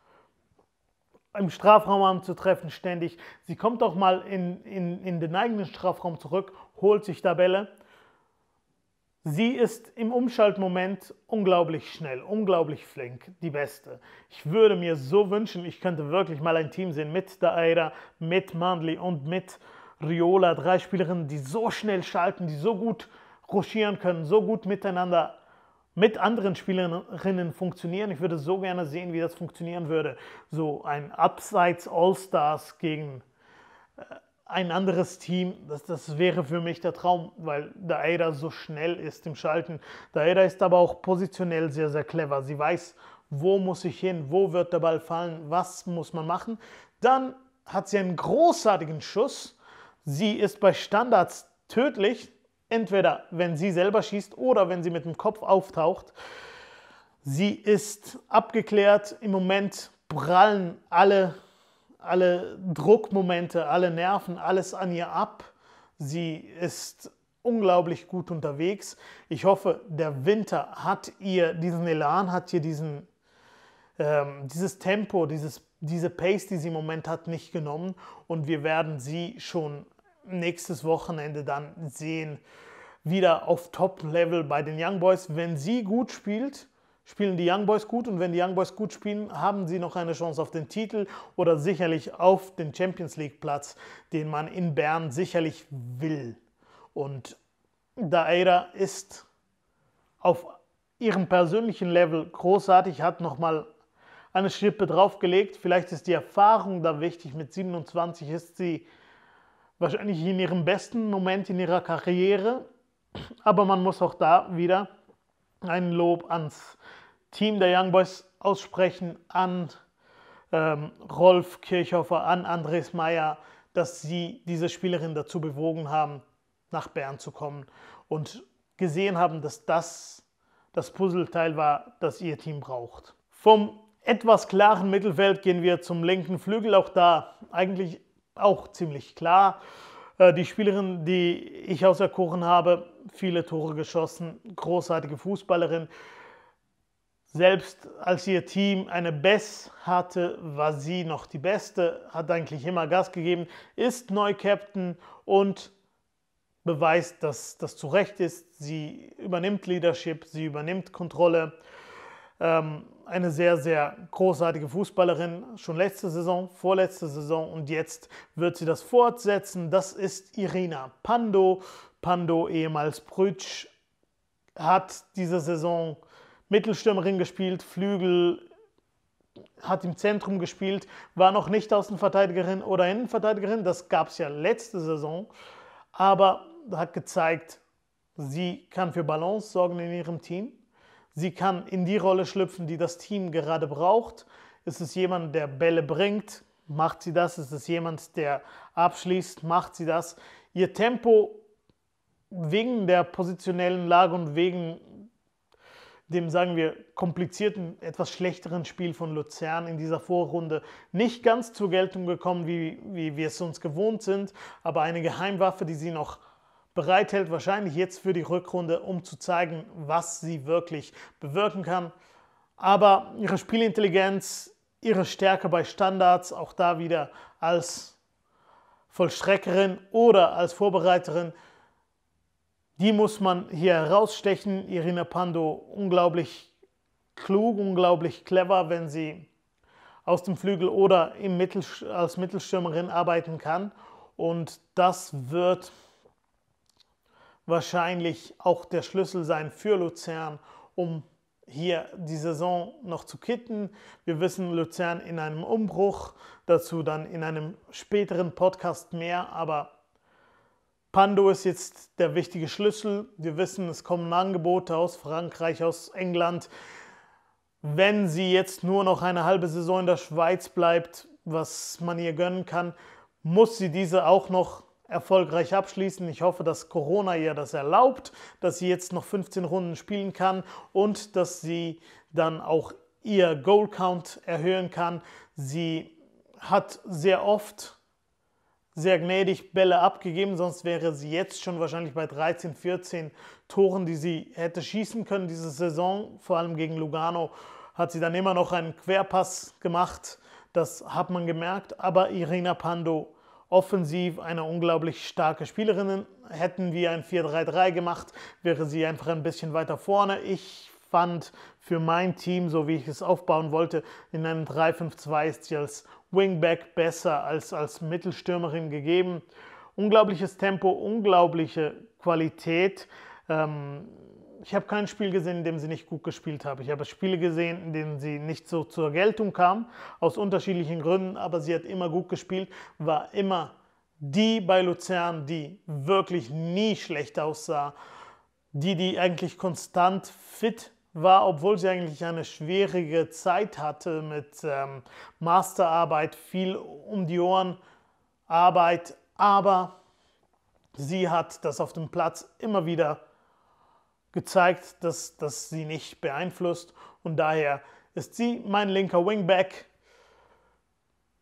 im Strafraum zu treffen ständig. Sie kommt auch mal in, in, in den eigenen Strafraum zurück holt sich Tabelle. Sie ist im Umschaltmoment unglaublich schnell, unglaublich flink, die Beste. Ich würde mir so wünschen, ich könnte wirklich mal ein Team sehen mit Daeira, mit Mandli und mit Riola. Drei Spielerinnen, die so schnell schalten, die so gut ruschieren können, so gut miteinander mit anderen Spielerinnen funktionieren. Ich würde so gerne sehen, wie das funktionieren würde. So ein Abseits All-Stars gegen äh, ein anderes Team, das, das wäre für mich der Traum, weil Daeda so schnell ist im Schalten. Daeda ist aber auch positionell sehr, sehr clever. Sie weiß, wo muss ich hin, wo wird der Ball fallen, was muss man machen. Dann hat sie einen großartigen Schuss. Sie ist bei Standards tödlich, entweder wenn sie selber schießt oder wenn sie mit dem Kopf auftaucht. Sie ist abgeklärt. Im Moment prallen alle alle Druckmomente, alle Nerven, alles an ihr ab. Sie ist unglaublich gut unterwegs. Ich hoffe, der Winter hat ihr diesen Elan, hat ihr diesen, ähm, dieses Tempo, dieses, diese Pace, die sie im Moment hat, nicht genommen. Und wir werden sie schon nächstes Wochenende dann sehen, wieder auf Top-Level bei den Young Boys. Wenn sie gut spielt, spielen die Young Boys gut und wenn die Young Boys gut spielen, haben sie noch eine Chance auf den Titel oder sicherlich auf den Champions League Platz, den man in Bern sicherlich will. Und Daera ist auf ihrem persönlichen Level großartig, hat nochmal eine Schippe draufgelegt. Vielleicht ist die Erfahrung da wichtig. Mit 27 ist sie wahrscheinlich in ihrem besten Moment in ihrer Karriere. Aber man muss auch da wieder ein Lob ans Team der Young Boys aussprechen an ähm, Rolf Kirchhofer, an Andres Meyer, dass sie diese Spielerin dazu bewogen haben, nach Bern zu kommen und gesehen haben, dass das das Puzzleteil war, das ihr Team braucht. Vom etwas klaren Mittelfeld gehen wir zum linken Flügel, auch da eigentlich auch ziemlich klar. Äh, die Spielerin, die ich auserkoren habe, viele Tore geschossen, großartige Fußballerin, selbst als ihr Team eine Bess hatte, war sie noch die Beste, hat eigentlich immer Gas gegeben, ist Neu-Captain und beweist, dass das zu Recht ist. Sie übernimmt Leadership, sie übernimmt Kontrolle. Ähm, eine sehr, sehr großartige Fußballerin, schon letzte Saison, vorletzte Saison und jetzt wird sie das fortsetzen. Das ist Irina Pando. Pando, ehemals Brütsch, hat diese Saison Mittelstürmerin gespielt, Flügel, hat im Zentrum gespielt, war noch nicht Außenverteidigerin oder Innenverteidigerin, das gab es ja letzte Saison, aber hat gezeigt, sie kann für Balance sorgen in ihrem Team, sie kann in die Rolle schlüpfen, die das Team gerade braucht. Ist es jemand, der Bälle bringt, macht sie das, ist es jemand, der abschließt, macht sie das. Ihr Tempo wegen der positionellen Lage und wegen dem, sagen wir, komplizierten, etwas schlechteren Spiel von Luzern in dieser Vorrunde nicht ganz zur Geltung gekommen, wie, wie wir es uns gewohnt sind, aber eine Geheimwaffe, die sie noch bereithält, wahrscheinlich jetzt für die Rückrunde, um zu zeigen, was sie wirklich bewirken kann. Aber ihre Spielintelligenz, ihre Stärke bei Standards, auch da wieder als Vollstreckerin oder als Vorbereiterin, die muss man hier herausstechen. Irina Pando unglaublich klug, unglaublich clever, wenn sie aus dem Flügel oder Mittel, als Mittelstürmerin arbeiten kann. Und das wird wahrscheinlich auch der Schlüssel sein für Luzern, um hier die Saison noch zu kitten. Wir wissen, Luzern in einem Umbruch, dazu dann in einem späteren Podcast mehr, aber Pando ist jetzt der wichtige Schlüssel. Wir wissen, es kommen Angebote aus Frankreich, aus England. Wenn sie jetzt nur noch eine halbe Saison in der Schweiz bleibt, was man ihr gönnen kann, muss sie diese auch noch erfolgreich abschließen. Ich hoffe, dass Corona ihr das erlaubt, dass sie jetzt noch 15 Runden spielen kann und dass sie dann auch ihr Goal Count erhöhen kann. Sie hat sehr oft sehr gnädig Bälle abgegeben, sonst wäre sie jetzt schon wahrscheinlich bei 13, 14 Toren, die sie hätte schießen können diese Saison. Vor allem gegen Lugano hat sie dann immer noch einen Querpass gemacht, das hat man gemerkt. Aber Irina Pando, offensiv eine unglaublich starke Spielerin. Hätten wir ein 4-3-3 gemacht, wäre sie einfach ein bisschen weiter vorne. Ich fand für mein Team, so wie ich es aufbauen wollte, in einem 3-5-2-Stil Wingback besser als als Mittelstürmerin gegeben. Unglaubliches Tempo, unglaubliche Qualität. Ähm, ich habe kein Spiel gesehen, in dem sie nicht gut gespielt hat. Ich habe Spiele gesehen, in denen sie nicht so zur Geltung kam, aus unterschiedlichen Gründen, aber sie hat immer gut gespielt, war immer die bei Luzern, die wirklich nie schlecht aussah, die, die eigentlich konstant fit war, obwohl sie eigentlich eine schwierige Zeit hatte mit ähm, Masterarbeit, viel um die Ohren, Arbeit, aber sie hat das auf dem Platz immer wieder gezeigt, dass das sie nicht beeinflusst und daher ist sie mein linker Wingback.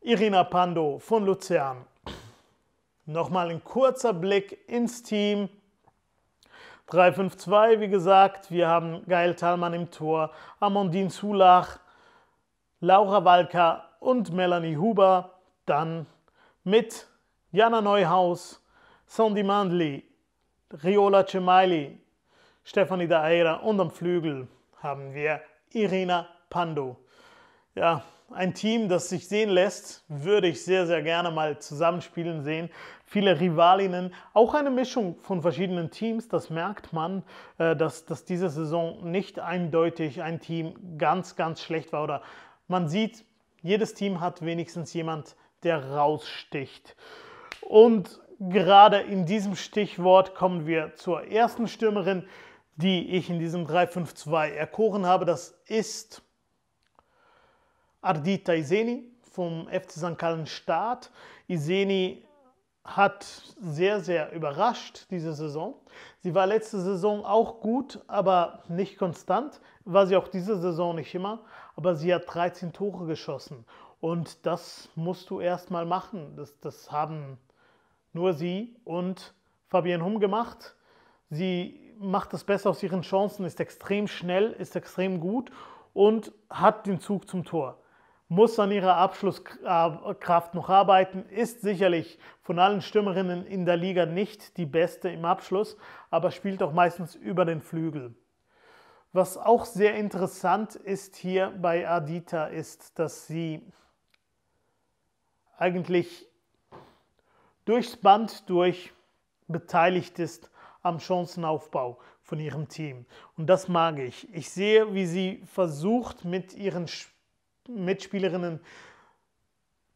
Irina Pando von Luzern. Nochmal ein kurzer Blick ins Team. 3-5-2, wie gesagt, wir haben Gael Thalmann im Tor, Amandine Zulach, Laura Walker und Melanie Huber. Dann mit Jana Neuhaus, Sandy Mandli, Riola Cemaili, Stefanie Daeira und am Flügel haben wir Irina Pando. Ja, ein Team, das sich sehen lässt, würde ich sehr, sehr gerne mal zusammenspielen sehen viele Rivalinnen, auch eine Mischung von verschiedenen Teams. Das merkt man, äh, dass, dass diese Saison nicht eindeutig ein Team ganz, ganz schlecht war. Oder man sieht, jedes Team hat wenigstens jemand, der raussticht. Und gerade in diesem Stichwort kommen wir zur ersten Stürmerin, die ich in diesem 3-5-2 erkoren habe. Das ist Ardita Iseni vom FC St. Gallen Start. Iseni hat sehr, sehr überrascht diese Saison. Sie war letzte Saison auch gut, aber nicht konstant. War sie auch diese Saison nicht immer. Aber sie hat 13 Tore geschossen. Und das musst du erstmal machen. Das, das haben nur sie und Fabian Hum gemacht. Sie macht das Beste aus ihren Chancen, ist extrem schnell, ist extrem gut und hat den Zug zum Tor muss an ihrer Abschlusskraft äh, noch arbeiten, ist sicherlich von allen Stürmerinnen in der Liga nicht die beste im Abschluss, aber spielt auch meistens über den Flügel. Was auch sehr interessant ist hier bei Adita ist, dass sie eigentlich durchs Band durch beteiligt ist am Chancenaufbau von ihrem Team. Und das mag ich. Ich sehe, wie sie versucht, mit ihren Spielern Mitspielerinnen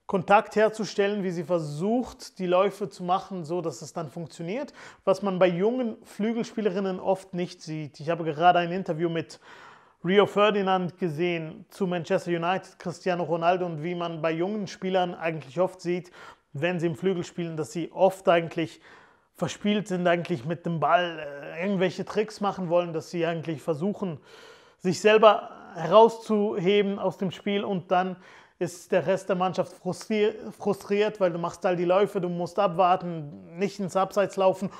Kontakt herzustellen, wie sie versucht, die Läufe zu machen, so dass es dann funktioniert, was man bei jungen Flügelspielerinnen oft nicht sieht. Ich habe gerade ein Interview mit Rio Ferdinand gesehen zu Manchester United, Cristiano Ronaldo und wie man bei jungen Spielern eigentlich oft sieht, wenn sie im Flügel spielen, dass sie oft eigentlich verspielt sind, eigentlich mit dem Ball äh, irgendwelche Tricks machen wollen, dass sie eigentlich versuchen, sich selber herauszuheben aus dem Spiel und dann ist der Rest der Mannschaft frustriert, weil du machst all die Läufe, du musst abwarten, nicht ins Abseits laufen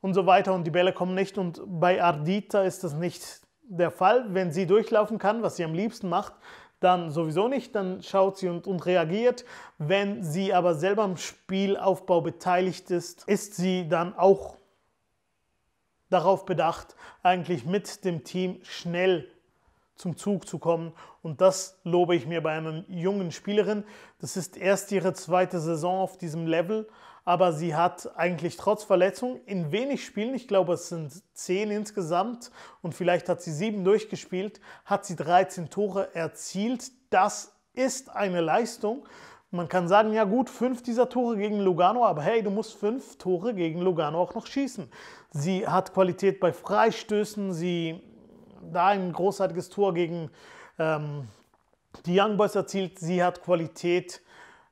und so weiter und die Bälle kommen nicht und bei Ardita ist das nicht der Fall. Wenn sie durchlaufen kann, was sie am liebsten macht, dann sowieso nicht, dann schaut sie und, und reagiert. Wenn sie aber selber am Spielaufbau beteiligt ist, ist sie dann auch darauf bedacht, eigentlich mit dem Team schnell zu zum Zug zu kommen. Und das lobe ich mir bei einer jungen Spielerin. Das ist erst ihre zweite Saison auf diesem Level, aber sie hat eigentlich trotz Verletzung in wenig Spielen, ich glaube es sind zehn insgesamt und vielleicht hat sie sieben durchgespielt, hat sie 13 Tore erzielt. Das ist eine Leistung. Man kann sagen, ja gut, fünf dieser Tore gegen Lugano, aber hey, du musst fünf Tore gegen Lugano auch noch schießen. Sie hat Qualität bei Freistößen, sie da ein großartiges Tor gegen ähm, die Young Boys erzielt. Sie hat Qualität,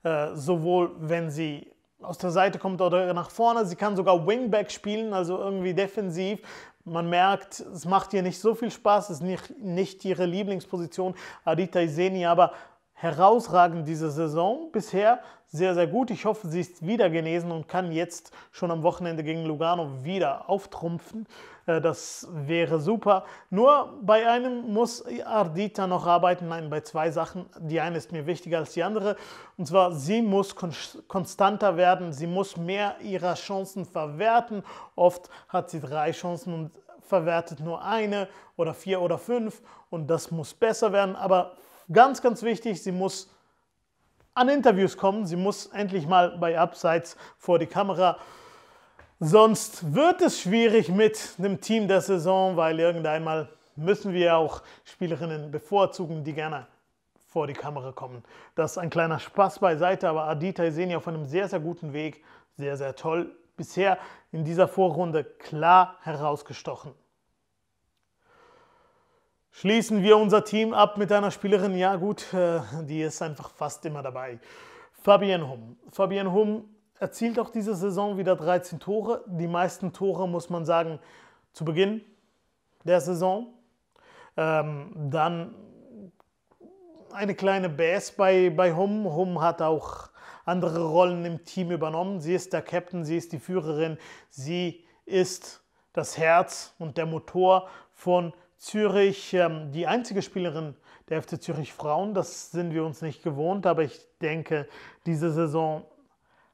äh, sowohl wenn sie aus der Seite kommt oder nach vorne. Sie kann sogar Wingback spielen, also irgendwie defensiv. Man merkt, es macht ihr nicht so viel Spaß, es ist nicht, nicht ihre Lieblingsposition, Adita Iseni, aber herausragend diese Saison. Bisher sehr, sehr gut. Ich hoffe, sie ist wieder genesen und kann jetzt schon am Wochenende gegen Lugano wieder auftrumpfen. Äh, das wäre super. Nur bei einem muss Ardita noch arbeiten. Nein, bei zwei Sachen. Die eine ist mir wichtiger als die andere. Und zwar, sie muss konstanter werden. Sie muss mehr ihrer Chancen verwerten. Oft hat sie drei Chancen und verwertet nur eine oder vier oder fünf und das muss besser werden. Aber Ganz, ganz wichtig, sie muss an Interviews kommen. Sie muss endlich mal bei Abseits vor die Kamera. Sonst wird es schwierig mit einem Team der Saison, weil irgendeinmal müssen wir auch Spielerinnen bevorzugen, die gerne vor die Kamera kommen. Das ist ein kleiner Spaß beiseite, aber Adita ja auf einem sehr, sehr guten Weg. Sehr, sehr toll. Bisher in dieser Vorrunde klar herausgestochen. Schließen wir unser Team ab mit einer Spielerin, ja gut, äh, die ist einfach fast immer dabei. Fabienne Hum. Fabienne Hum erzielt auch diese Saison wieder 13 Tore. Die meisten Tore, muss man sagen, zu Beginn der Saison. Ähm, dann eine kleine Bass bei, bei Hum. Hum hat auch andere Rollen im Team übernommen. Sie ist der Captain, sie ist die Führerin, sie ist das Herz und der Motor von Zürich, ähm, die einzige Spielerin der FC Zürich Frauen, das sind wir uns nicht gewohnt, aber ich denke, diese Saison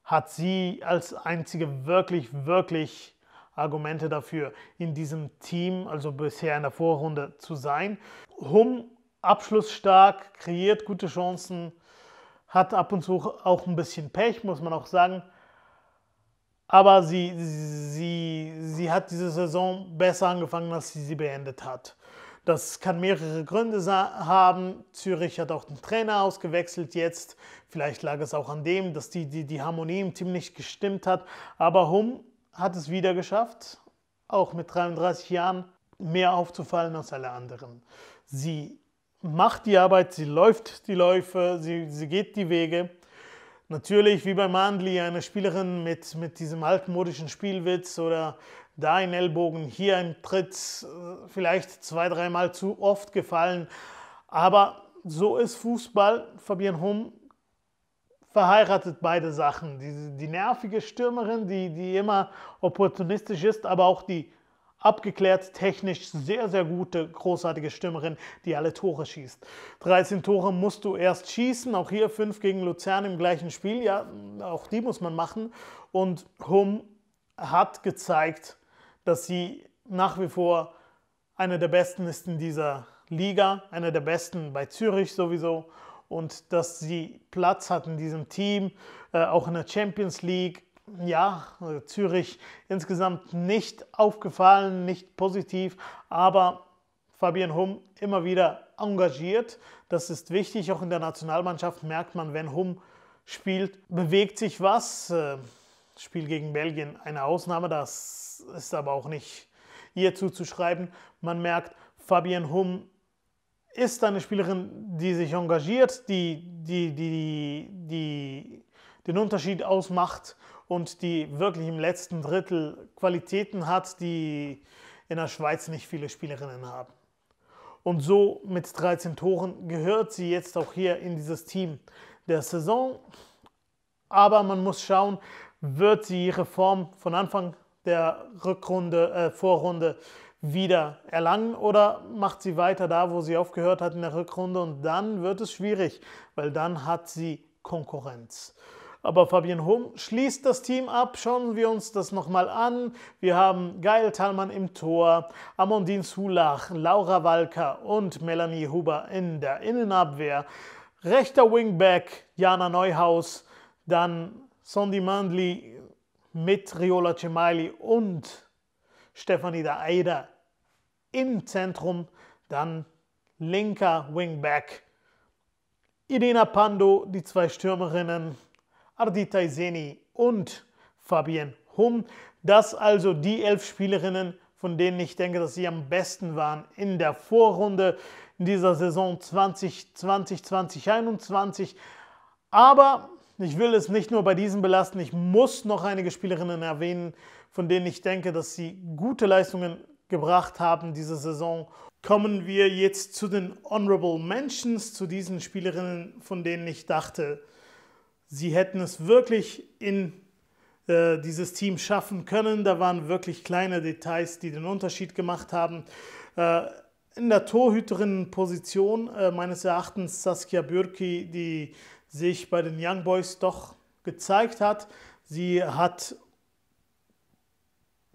hat sie als einzige wirklich, wirklich Argumente dafür, in diesem Team, also bisher in der Vorrunde zu sein. Hum abschlussstark, kreiert gute Chancen, hat ab und zu auch ein bisschen Pech, muss man auch sagen aber sie, sie, sie hat diese Saison besser angefangen, als sie sie beendet hat. Das kann mehrere Gründe haben. Zürich hat auch den Trainer ausgewechselt jetzt. Vielleicht lag es auch an dem, dass die, die, die Harmonie im Team nicht gestimmt hat. Aber Hum hat es wieder geschafft, auch mit 33 Jahren mehr aufzufallen als alle anderen. Sie macht die Arbeit, sie läuft die Läufe, sie, sie geht die Wege. Natürlich, wie bei Mandli, eine Spielerin mit, mit diesem altmodischen Spielwitz oder da ein Ellbogen, hier ein Tritt, vielleicht zwei, dreimal zu oft gefallen. Aber so ist Fußball. Fabian Hum verheiratet beide Sachen. Die, die nervige Stürmerin, die, die immer opportunistisch ist, aber auch die abgeklärt, technisch sehr, sehr gute, großartige Stürmerin, die alle Tore schießt. 13 Tore musst du erst schießen, auch hier 5 gegen Luzern im gleichen Spiel, ja, auch die muss man machen. Und Hum hat gezeigt, dass sie nach wie vor eine der besten ist in dieser Liga, eine der besten bei Zürich sowieso und dass sie Platz hat in diesem Team, äh, auch in der Champions League ja, Zürich insgesamt nicht aufgefallen, nicht positiv, aber Fabian Hum immer wieder engagiert. Das ist wichtig. Auch in der Nationalmannschaft merkt man, wenn Hum spielt, bewegt sich was. Äh, Spiel gegen Belgien eine Ausnahme, das ist aber auch nicht ihr zuzuschreiben. Man merkt, Fabian Hum ist eine Spielerin, die sich engagiert, die, die, die, die den Unterschied ausmacht und die wirklich im letzten Drittel Qualitäten hat, die in der Schweiz nicht viele Spielerinnen haben. Und so mit 13 Toren gehört sie jetzt auch hier in dieses Team der Saison. Aber man muss schauen, wird sie ihre Form von Anfang der Rückrunde, äh, Vorrunde wieder erlangen oder macht sie weiter da, wo sie aufgehört hat in der Rückrunde und dann wird es schwierig, weil dann hat sie Konkurrenz. Aber Fabian Hum schließt das Team ab. Schauen wir uns das nochmal an. Wir haben Gael Thalmann im Tor, Amondine Sulach, Laura Walker und Melanie Huber in der Innenabwehr. Rechter Wingback Jana Neuhaus, dann Sondi Mandli mit Riola Cemaili und Stefanie da Eider im Zentrum, dann linker Wingback Idena Pando, die zwei Stürmerinnen Ardi Seni und Fabienne Hum. Das also die elf Spielerinnen, von denen ich denke, dass sie am besten waren in der Vorrunde in dieser Saison 2020, 2021. Aber ich will es nicht nur bei diesen belasten, ich muss noch einige Spielerinnen erwähnen, von denen ich denke, dass sie gute Leistungen gebracht haben diese Saison. Kommen wir jetzt zu den Honorable Mentions, zu diesen Spielerinnen, von denen ich dachte, sie hätten es wirklich in äh, dieses Team schaffen können. Da waren wirklich kleine Details, die den Unterschied gemacht haben. Äh, in der Torhüterinnenposition äh, meines Erachtens Saskia Bürki, die sich bei den Young Boys doch gezeigt hat. Sie hat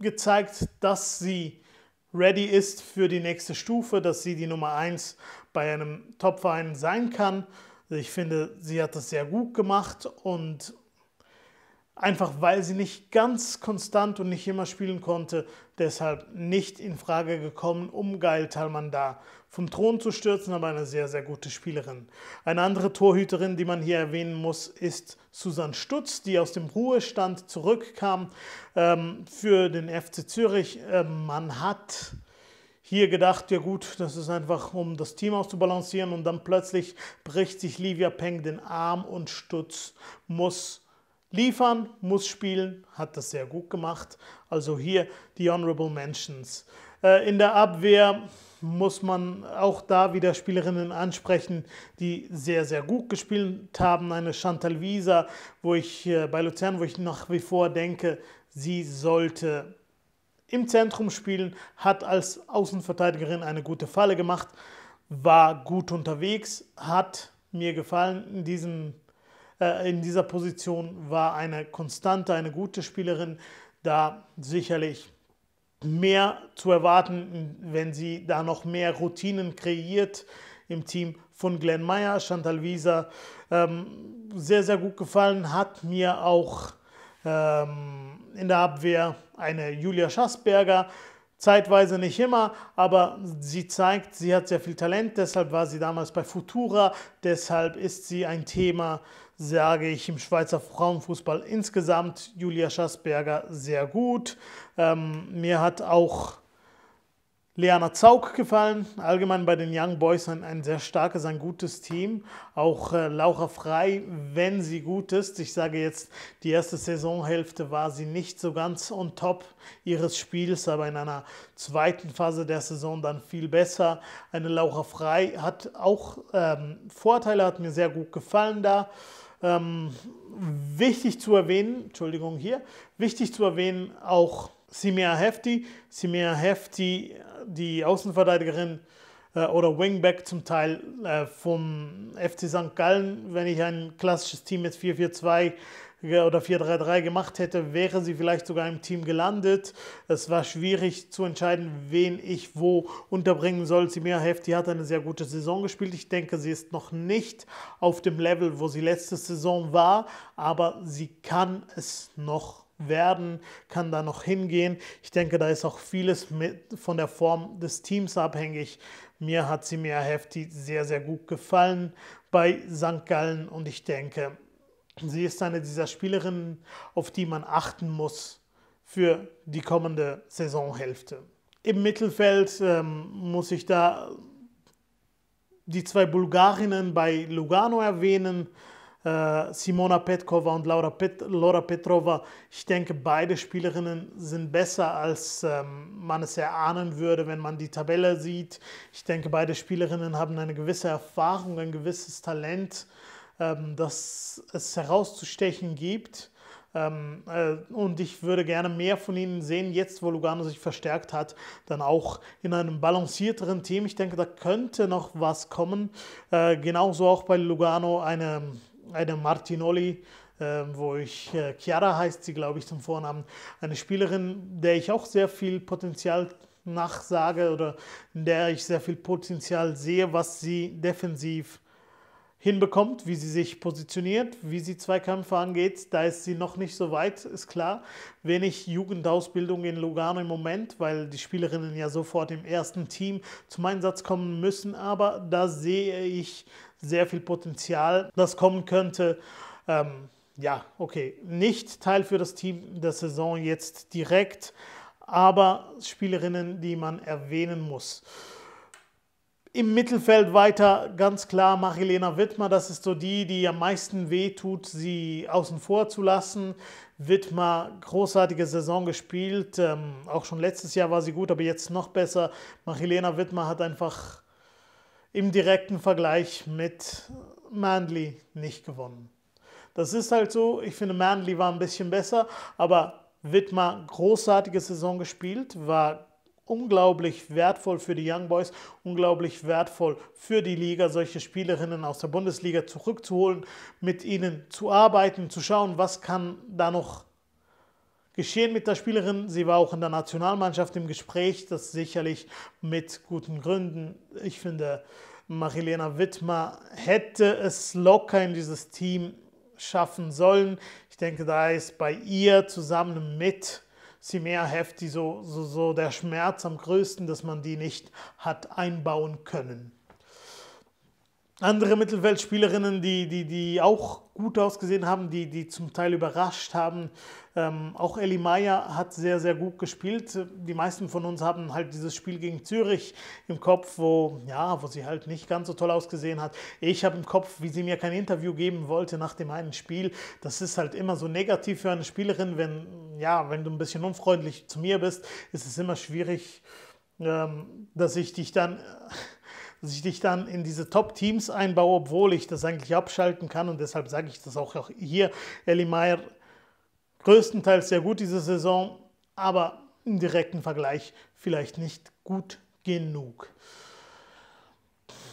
gezeigt, dass sie ready ist für die nächste Stufe, dass sie die Nummer 1 bei einem Topverein sein kann. Also ich finde, sie hat das sehr gut gemacht und einfach weil sie nicht ganz konstant und nicht immer spielen konnte, deshalb nicht in Frage gekommen, um Gail Talman da vom Thron zu stürzen, aber eine sehr, sehr gute Spielerin. Eine andere Torhüterin, die man hier erwähnen muss, ist Susanne Stutz, die aus dem Ruhestand zurückkam ähm, für den FC Zürich. Ähm, man hat hier gedacht, ja gut, das ist einfach, um das Team auszubalancieren und dann plötzlich bricht sich Livia Peng den Arm und Stutz muss liefern, muss spielen, hat das sehr gut gemacht. Also hier die Honorable Mentions. Äh, in der Abwehr muss man auch da wieder Spielerinnen ansprechen, die sehr, sehr gut gespielt haben. Eine Chantal Wieser, wo ich äh, bei Luzern, wo ich nach wie vor denke, sie sollte im Zentrum spielen, hat als Außenverteidigerin eine gute Falle gemacht, war gut unterwegs, hat mir gefallen in diesem äh, in dieser Position war eine konstante, eine gute Spielerin, da sicherlich mehr zu erwarten, wenn sie da noch mehr Routinen kreiert im Team von Glenn Meyer. Chantal Wieser ähm, sehr, sehr gut gefallen, hat mir auch ähm, in der Abwehr eine Julia Schassberger. Zeitweise nicht immer, aber sie zeigt, sie hat sehr viel Talent, deshalb war sie damals bei Futura, deshalb ist sie ein Thema, sage ich, im Schweizer Frauenfußball insgesamt. Julia Schassberger sehr gut. Ähm, mir hat auch Leana Zaug gefallen. Allgemein bei den Young Boys ein, ein sehr starkes, ein gutes Team. Auch äh, Laura Frei, wenn sie gut ist. Ich sage jetzt, die erste Saisonhälfte war sie nicht so ganz on top ihres Spiels, aber in einer zweiten Phase der Saison dann viel besser. Eine Laura Frei hat auch ähm, Vorteile, hat mir sehr gut gefallen da. Ähm, wichtig zu erwähnen, Entschuldigung hier, wichtig zu erwähnen auch Simea Hefti. Simea Hefti die Außenverteidigerin äh, oder Wingback zum Teil äh, vom FC St. Gallen. Wenn ich ein klassisches Team jetzt 4-4-2 äh, oder 4-3-3 gemacht hätte, wäre sie vielleicht sogar im Team gelandet. Es war schwierig zu entscheiden, wen ich wo unterbringen soll. Simia Hefti hat eine sehr gute Saison gespielt. Ich denke, sie ist noch nicht auf dem Level, wo sie letzte Saison war, aber sie kann es noch werden, kann da noch hingehen. Ich denke, da ist auch vieles mit von der Form des Teams abhängig. Mir hat Simia Hefti sehr, sehr gut gefallen bei St. Gallen und ich denke, sie ist eine dieser Spielerinnen, auf die man achten muss für die kommende Saisonhälfte. Im Mittelfeld ähm, muss ich da die zwei Bulgarinnen bei Lugano erwähnen. Äh, Simona Petkova und Laura, Pet Laura Petrova. Ich denke, beide Spielerinnen sind besser, als ähm, man es erahnen würde, wenn man die Tabelle sieht. Ich denke, beide Spielerinnen haben eine gewisse Erfahrung, ein gewisses Talent, ähm, das es herauszustechen gibt. Ähm, äh, und ich würde gerne mehr von ihnen sehen, jetzt wo Lugano sich verstärkt hat, dann auch in einem balancierteren Team. Ich denke, da könnte noch was kommen. Äh, genauso auch bei Lugano eine eine Martinoli, ähm, wo ich, äh, Chiara heißt sie, glaube ich, zum Vornamen, eine Spielerin, der ich auch sehr viel Potenzial nachsage oder in der ich sehr viel Potenzial sehe, was sie defensiv hinbekommt, wie sie sich positioniert, wie sie Zweikämpfe angeht. Da ist sie noch nicht so weit, ist klar. Wenig Jugendausbildung in Lugano im Moment, weil die Spielerinnen ja sofort im ersten Team zum Einsatz kommen müssen. Aber da sehe ich sehr viel Potenzial, das kommen könnte. Ähm, ja, okay, nicht Teil für das Team der Saison jetzt direkt, aber Spielerinnen, die man erwähnen muss. Im Mittelfeld weiter ganz klar Marilena Wittmer, das ist so die, die am meisten weh tut, sie außen vor zu lassen. Wittmer, großartige Saison gespielt, ähm, auch schon letztes Jahr war sie gut, aber jetzt noch besser. Marilena Wittmer hat einfach im direkten Vergleich mit Manly nicht gewonnen. Das ist halt so. Ich finde, Manly war ein bisschen besser, aber Wittmer großartige Saison gespielt, war unglaublich wertvoll für die Young Boys, unglaublich wertvoll für die Liga, solche Spielerinnen aus der Bundesliga zurückzuholen, mit ihnen zu arbeiten, zu schauen, was kann da noch geschehen mit der Spielerin. Sie war auch in der Nationalmannschaft im Gespräch, das sicherlich mit guten Gründen. Ich finde, Marilena Wittmer hätte es locker in dieses Team schaffen sollen. Ich denke, da ist bei ihr zusammen mit Simea Hefti so, so, so der Schmerz am größten, dass man die nicht hat einbauen können andere Mittelfeldspielerinnen, die, die, die auch gut ausgesehen haben, die, die zum Teil überrascht haben. Ähm, auch Ellie Meyer hat sehr, sehr gut gespielt. Die meisten von uns haben halt dieses Spiel gegen Zürich im Kopf, wo, ja, wo sie halt nicht ganz so toll ausgesehen hat. Ich habe im Kopf, wie sie mir kein Interview geben wollte nach dem einen Spiel. Das ist halt immer so negativ für eine Spielerin, wenn, ja, wenn du ein bisschen unfreundlich zu mir bist, ist es immer schwierig, ähm, dass ich dich dann dass ich dich dann in diese Top-Teams einbaue, obwohl ich das eigentlich abschalten kann. Und deshalb sage ich das auch hier. Eli Meyer größtenteils sehr gut diese Saison, aber im direkten Vergleich vielleicht nicht gut genug.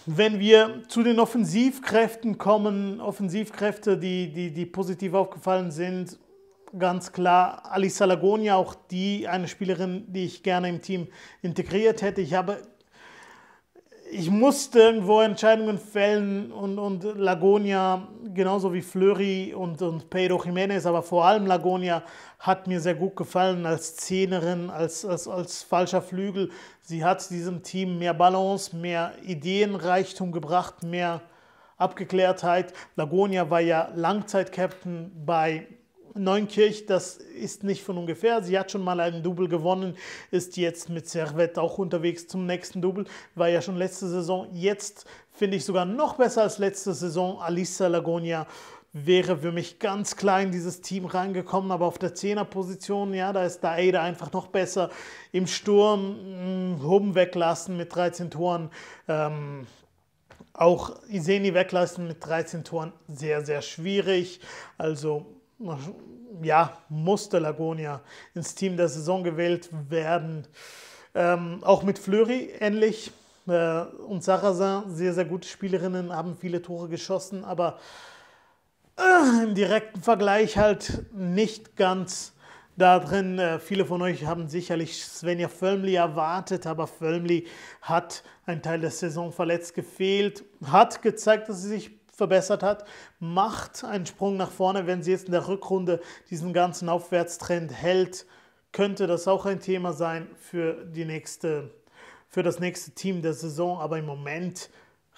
Wenn wir zu den Offensivkräften kommen, Offensivkräfte, die, die, die positiv aufgefallen sind, ganz klar Alice Salagonia, auch die eine Spielerin, die ich gerne im Team integriert hätte. Ich habe ich musste irgendwo Entscheidungen fällen und, und Lagonia, genauso wie Fleury und, und Pedro Jiménez, aber vor allem Lagonia hat mir sehr gut gefallen als Zehnerin, als, als, als falscher Flügel. Sie hat diesem Team mehr Balance, mehr Ideenreichtum gebracht, mehr Abgeklärtheit. Lagonia war ja Langzeit-Captain bei Neunkirch, das ist nicht von ungefähr. Sie hat schon mal einen Double gewonnen, ist jetzt mit Servette auch unterwegs zum nächsten Double. War ja schon letzte Saison. Jetzt finde ich sogar noch besser als letzte Saison. Alissa Lagonia wäre für mich ganz klein in dieses Team reingekommen, aber auf der 10 position ja, da ist Daeda einfach noch besser. Im Sturm, mm, Huben weglassen mit 13 Toren. Ähm, auch Iseni weglassen mit 13 Toren sehr, sehr schwierig. Also ja, musste Lagonia ins Team der Saison gewählt werden. Ähm, auch mit Fleury ähnlich äh, und Sarrazin, sehr, sehr gute Spielerinnen, haben viele Tore geschossen, aber äh, im direkten Vergleich halt nicht ganz da drin. Äh, viele von euch haben sicherlich Svenja Völmli erwartet, aber Völmli hat einen Teil der Saison verletzt gefehlt, hat gezeigt, dass sie sich verbessert hat, macht einen Sprung nach vorne. Wenn sie jetzt in der Rückrunde diesen ganzen Aufwärtstrend hält, könnte das auch ein Thema sein für, die nächste, für das nächste Team der Saison. Aber im Moment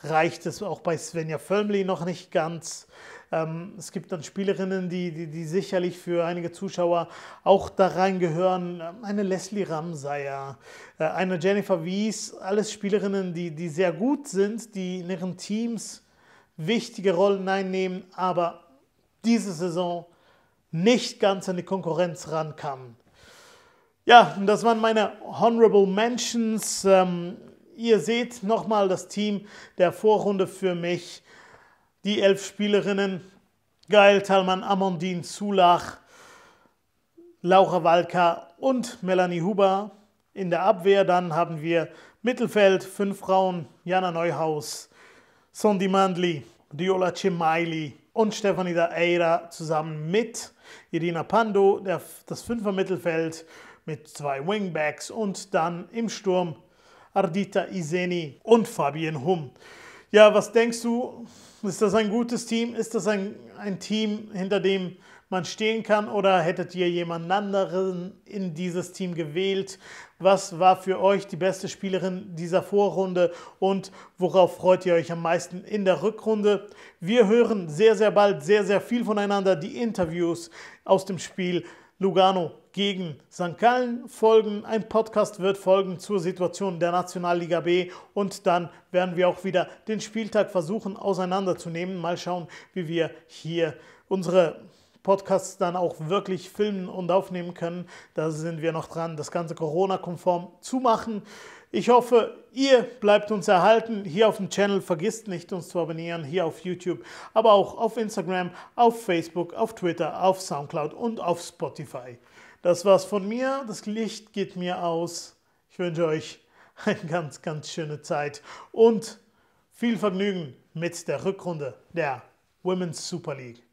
reicht es auch bei Svenja Völmli noch nicht ganz. Ähm, es gibt dann Spielerinnen, die, die, die, sicherlich für einige Zuschauer auch da reingehören. Eine Leslie Ramsayer, äh, eine Jennifer Wies, alles Spielerinnen, die, die sehr gut sind, die in ihren Teams wichtige Rollen einnehmen, aber diese Saison nicht ganz an die Konkurrenz rankam. Ja, das waren meine Honorable Mentions. Ähm, ihr seht nochmal das Team der Vorrunde für mich. Die elf Spielerinnen, Geil, Talmann, Amandine Zulach, Laura Walka und Melanie Huber. In der Abwehr dann haben wir Mittelfeld, fünf Frauen, Jana Neuhaus, Sondi Mandli, Diola Cemaili und Stefanida Eira zusammen mit Irina Pando, der, das Fünfer-Mittelfeld mit zwei Wingbacks und dann im Sturm Ardita Iseni und Fabian Hum. Ja, was denkst du? Ist das ein gutes Team? Ist das ein, ein Team, hinter dem man stehen kann oder hättet ihr jemand anderen in dieses Team gewählt? Was war für euch die beste Spielerin dieser Vorrunde und worauf freut ihr euch am meisten in der Rückrunde? Wir hören sehr, sehr bald sehr, sehr viel voneinander. Die Interviews aus dem Spiel Lugano gegen St. Gallen folgen. Ein Podcast wird folgen zur Situation der Nationalliga B und dann werden wir auch wieder den Spieltag versuchen auseinanderzunehmen. Mal schauen, wie wir hier unsere Podcasts dann auch wirklich filmen und aufnehmen können. Da sind wir noch dran, das Ganze Corona-konform zu machen. Ich hoffe, ihr bleibt uns erhalten hier auf dem Channel. Vergisst nicht, uns zu abonnieren hier auf YouTube, aber auch auf Instagram, auf Facebook, auf Twitter, auf Soundcloud und auf Spotify. Das war's von mir. Das Licht geht mir aus. Ich wünsche euch eine ganz, ganz schöne Zeit und viel Vergnügen mit der Rückrunde der Women's Super League.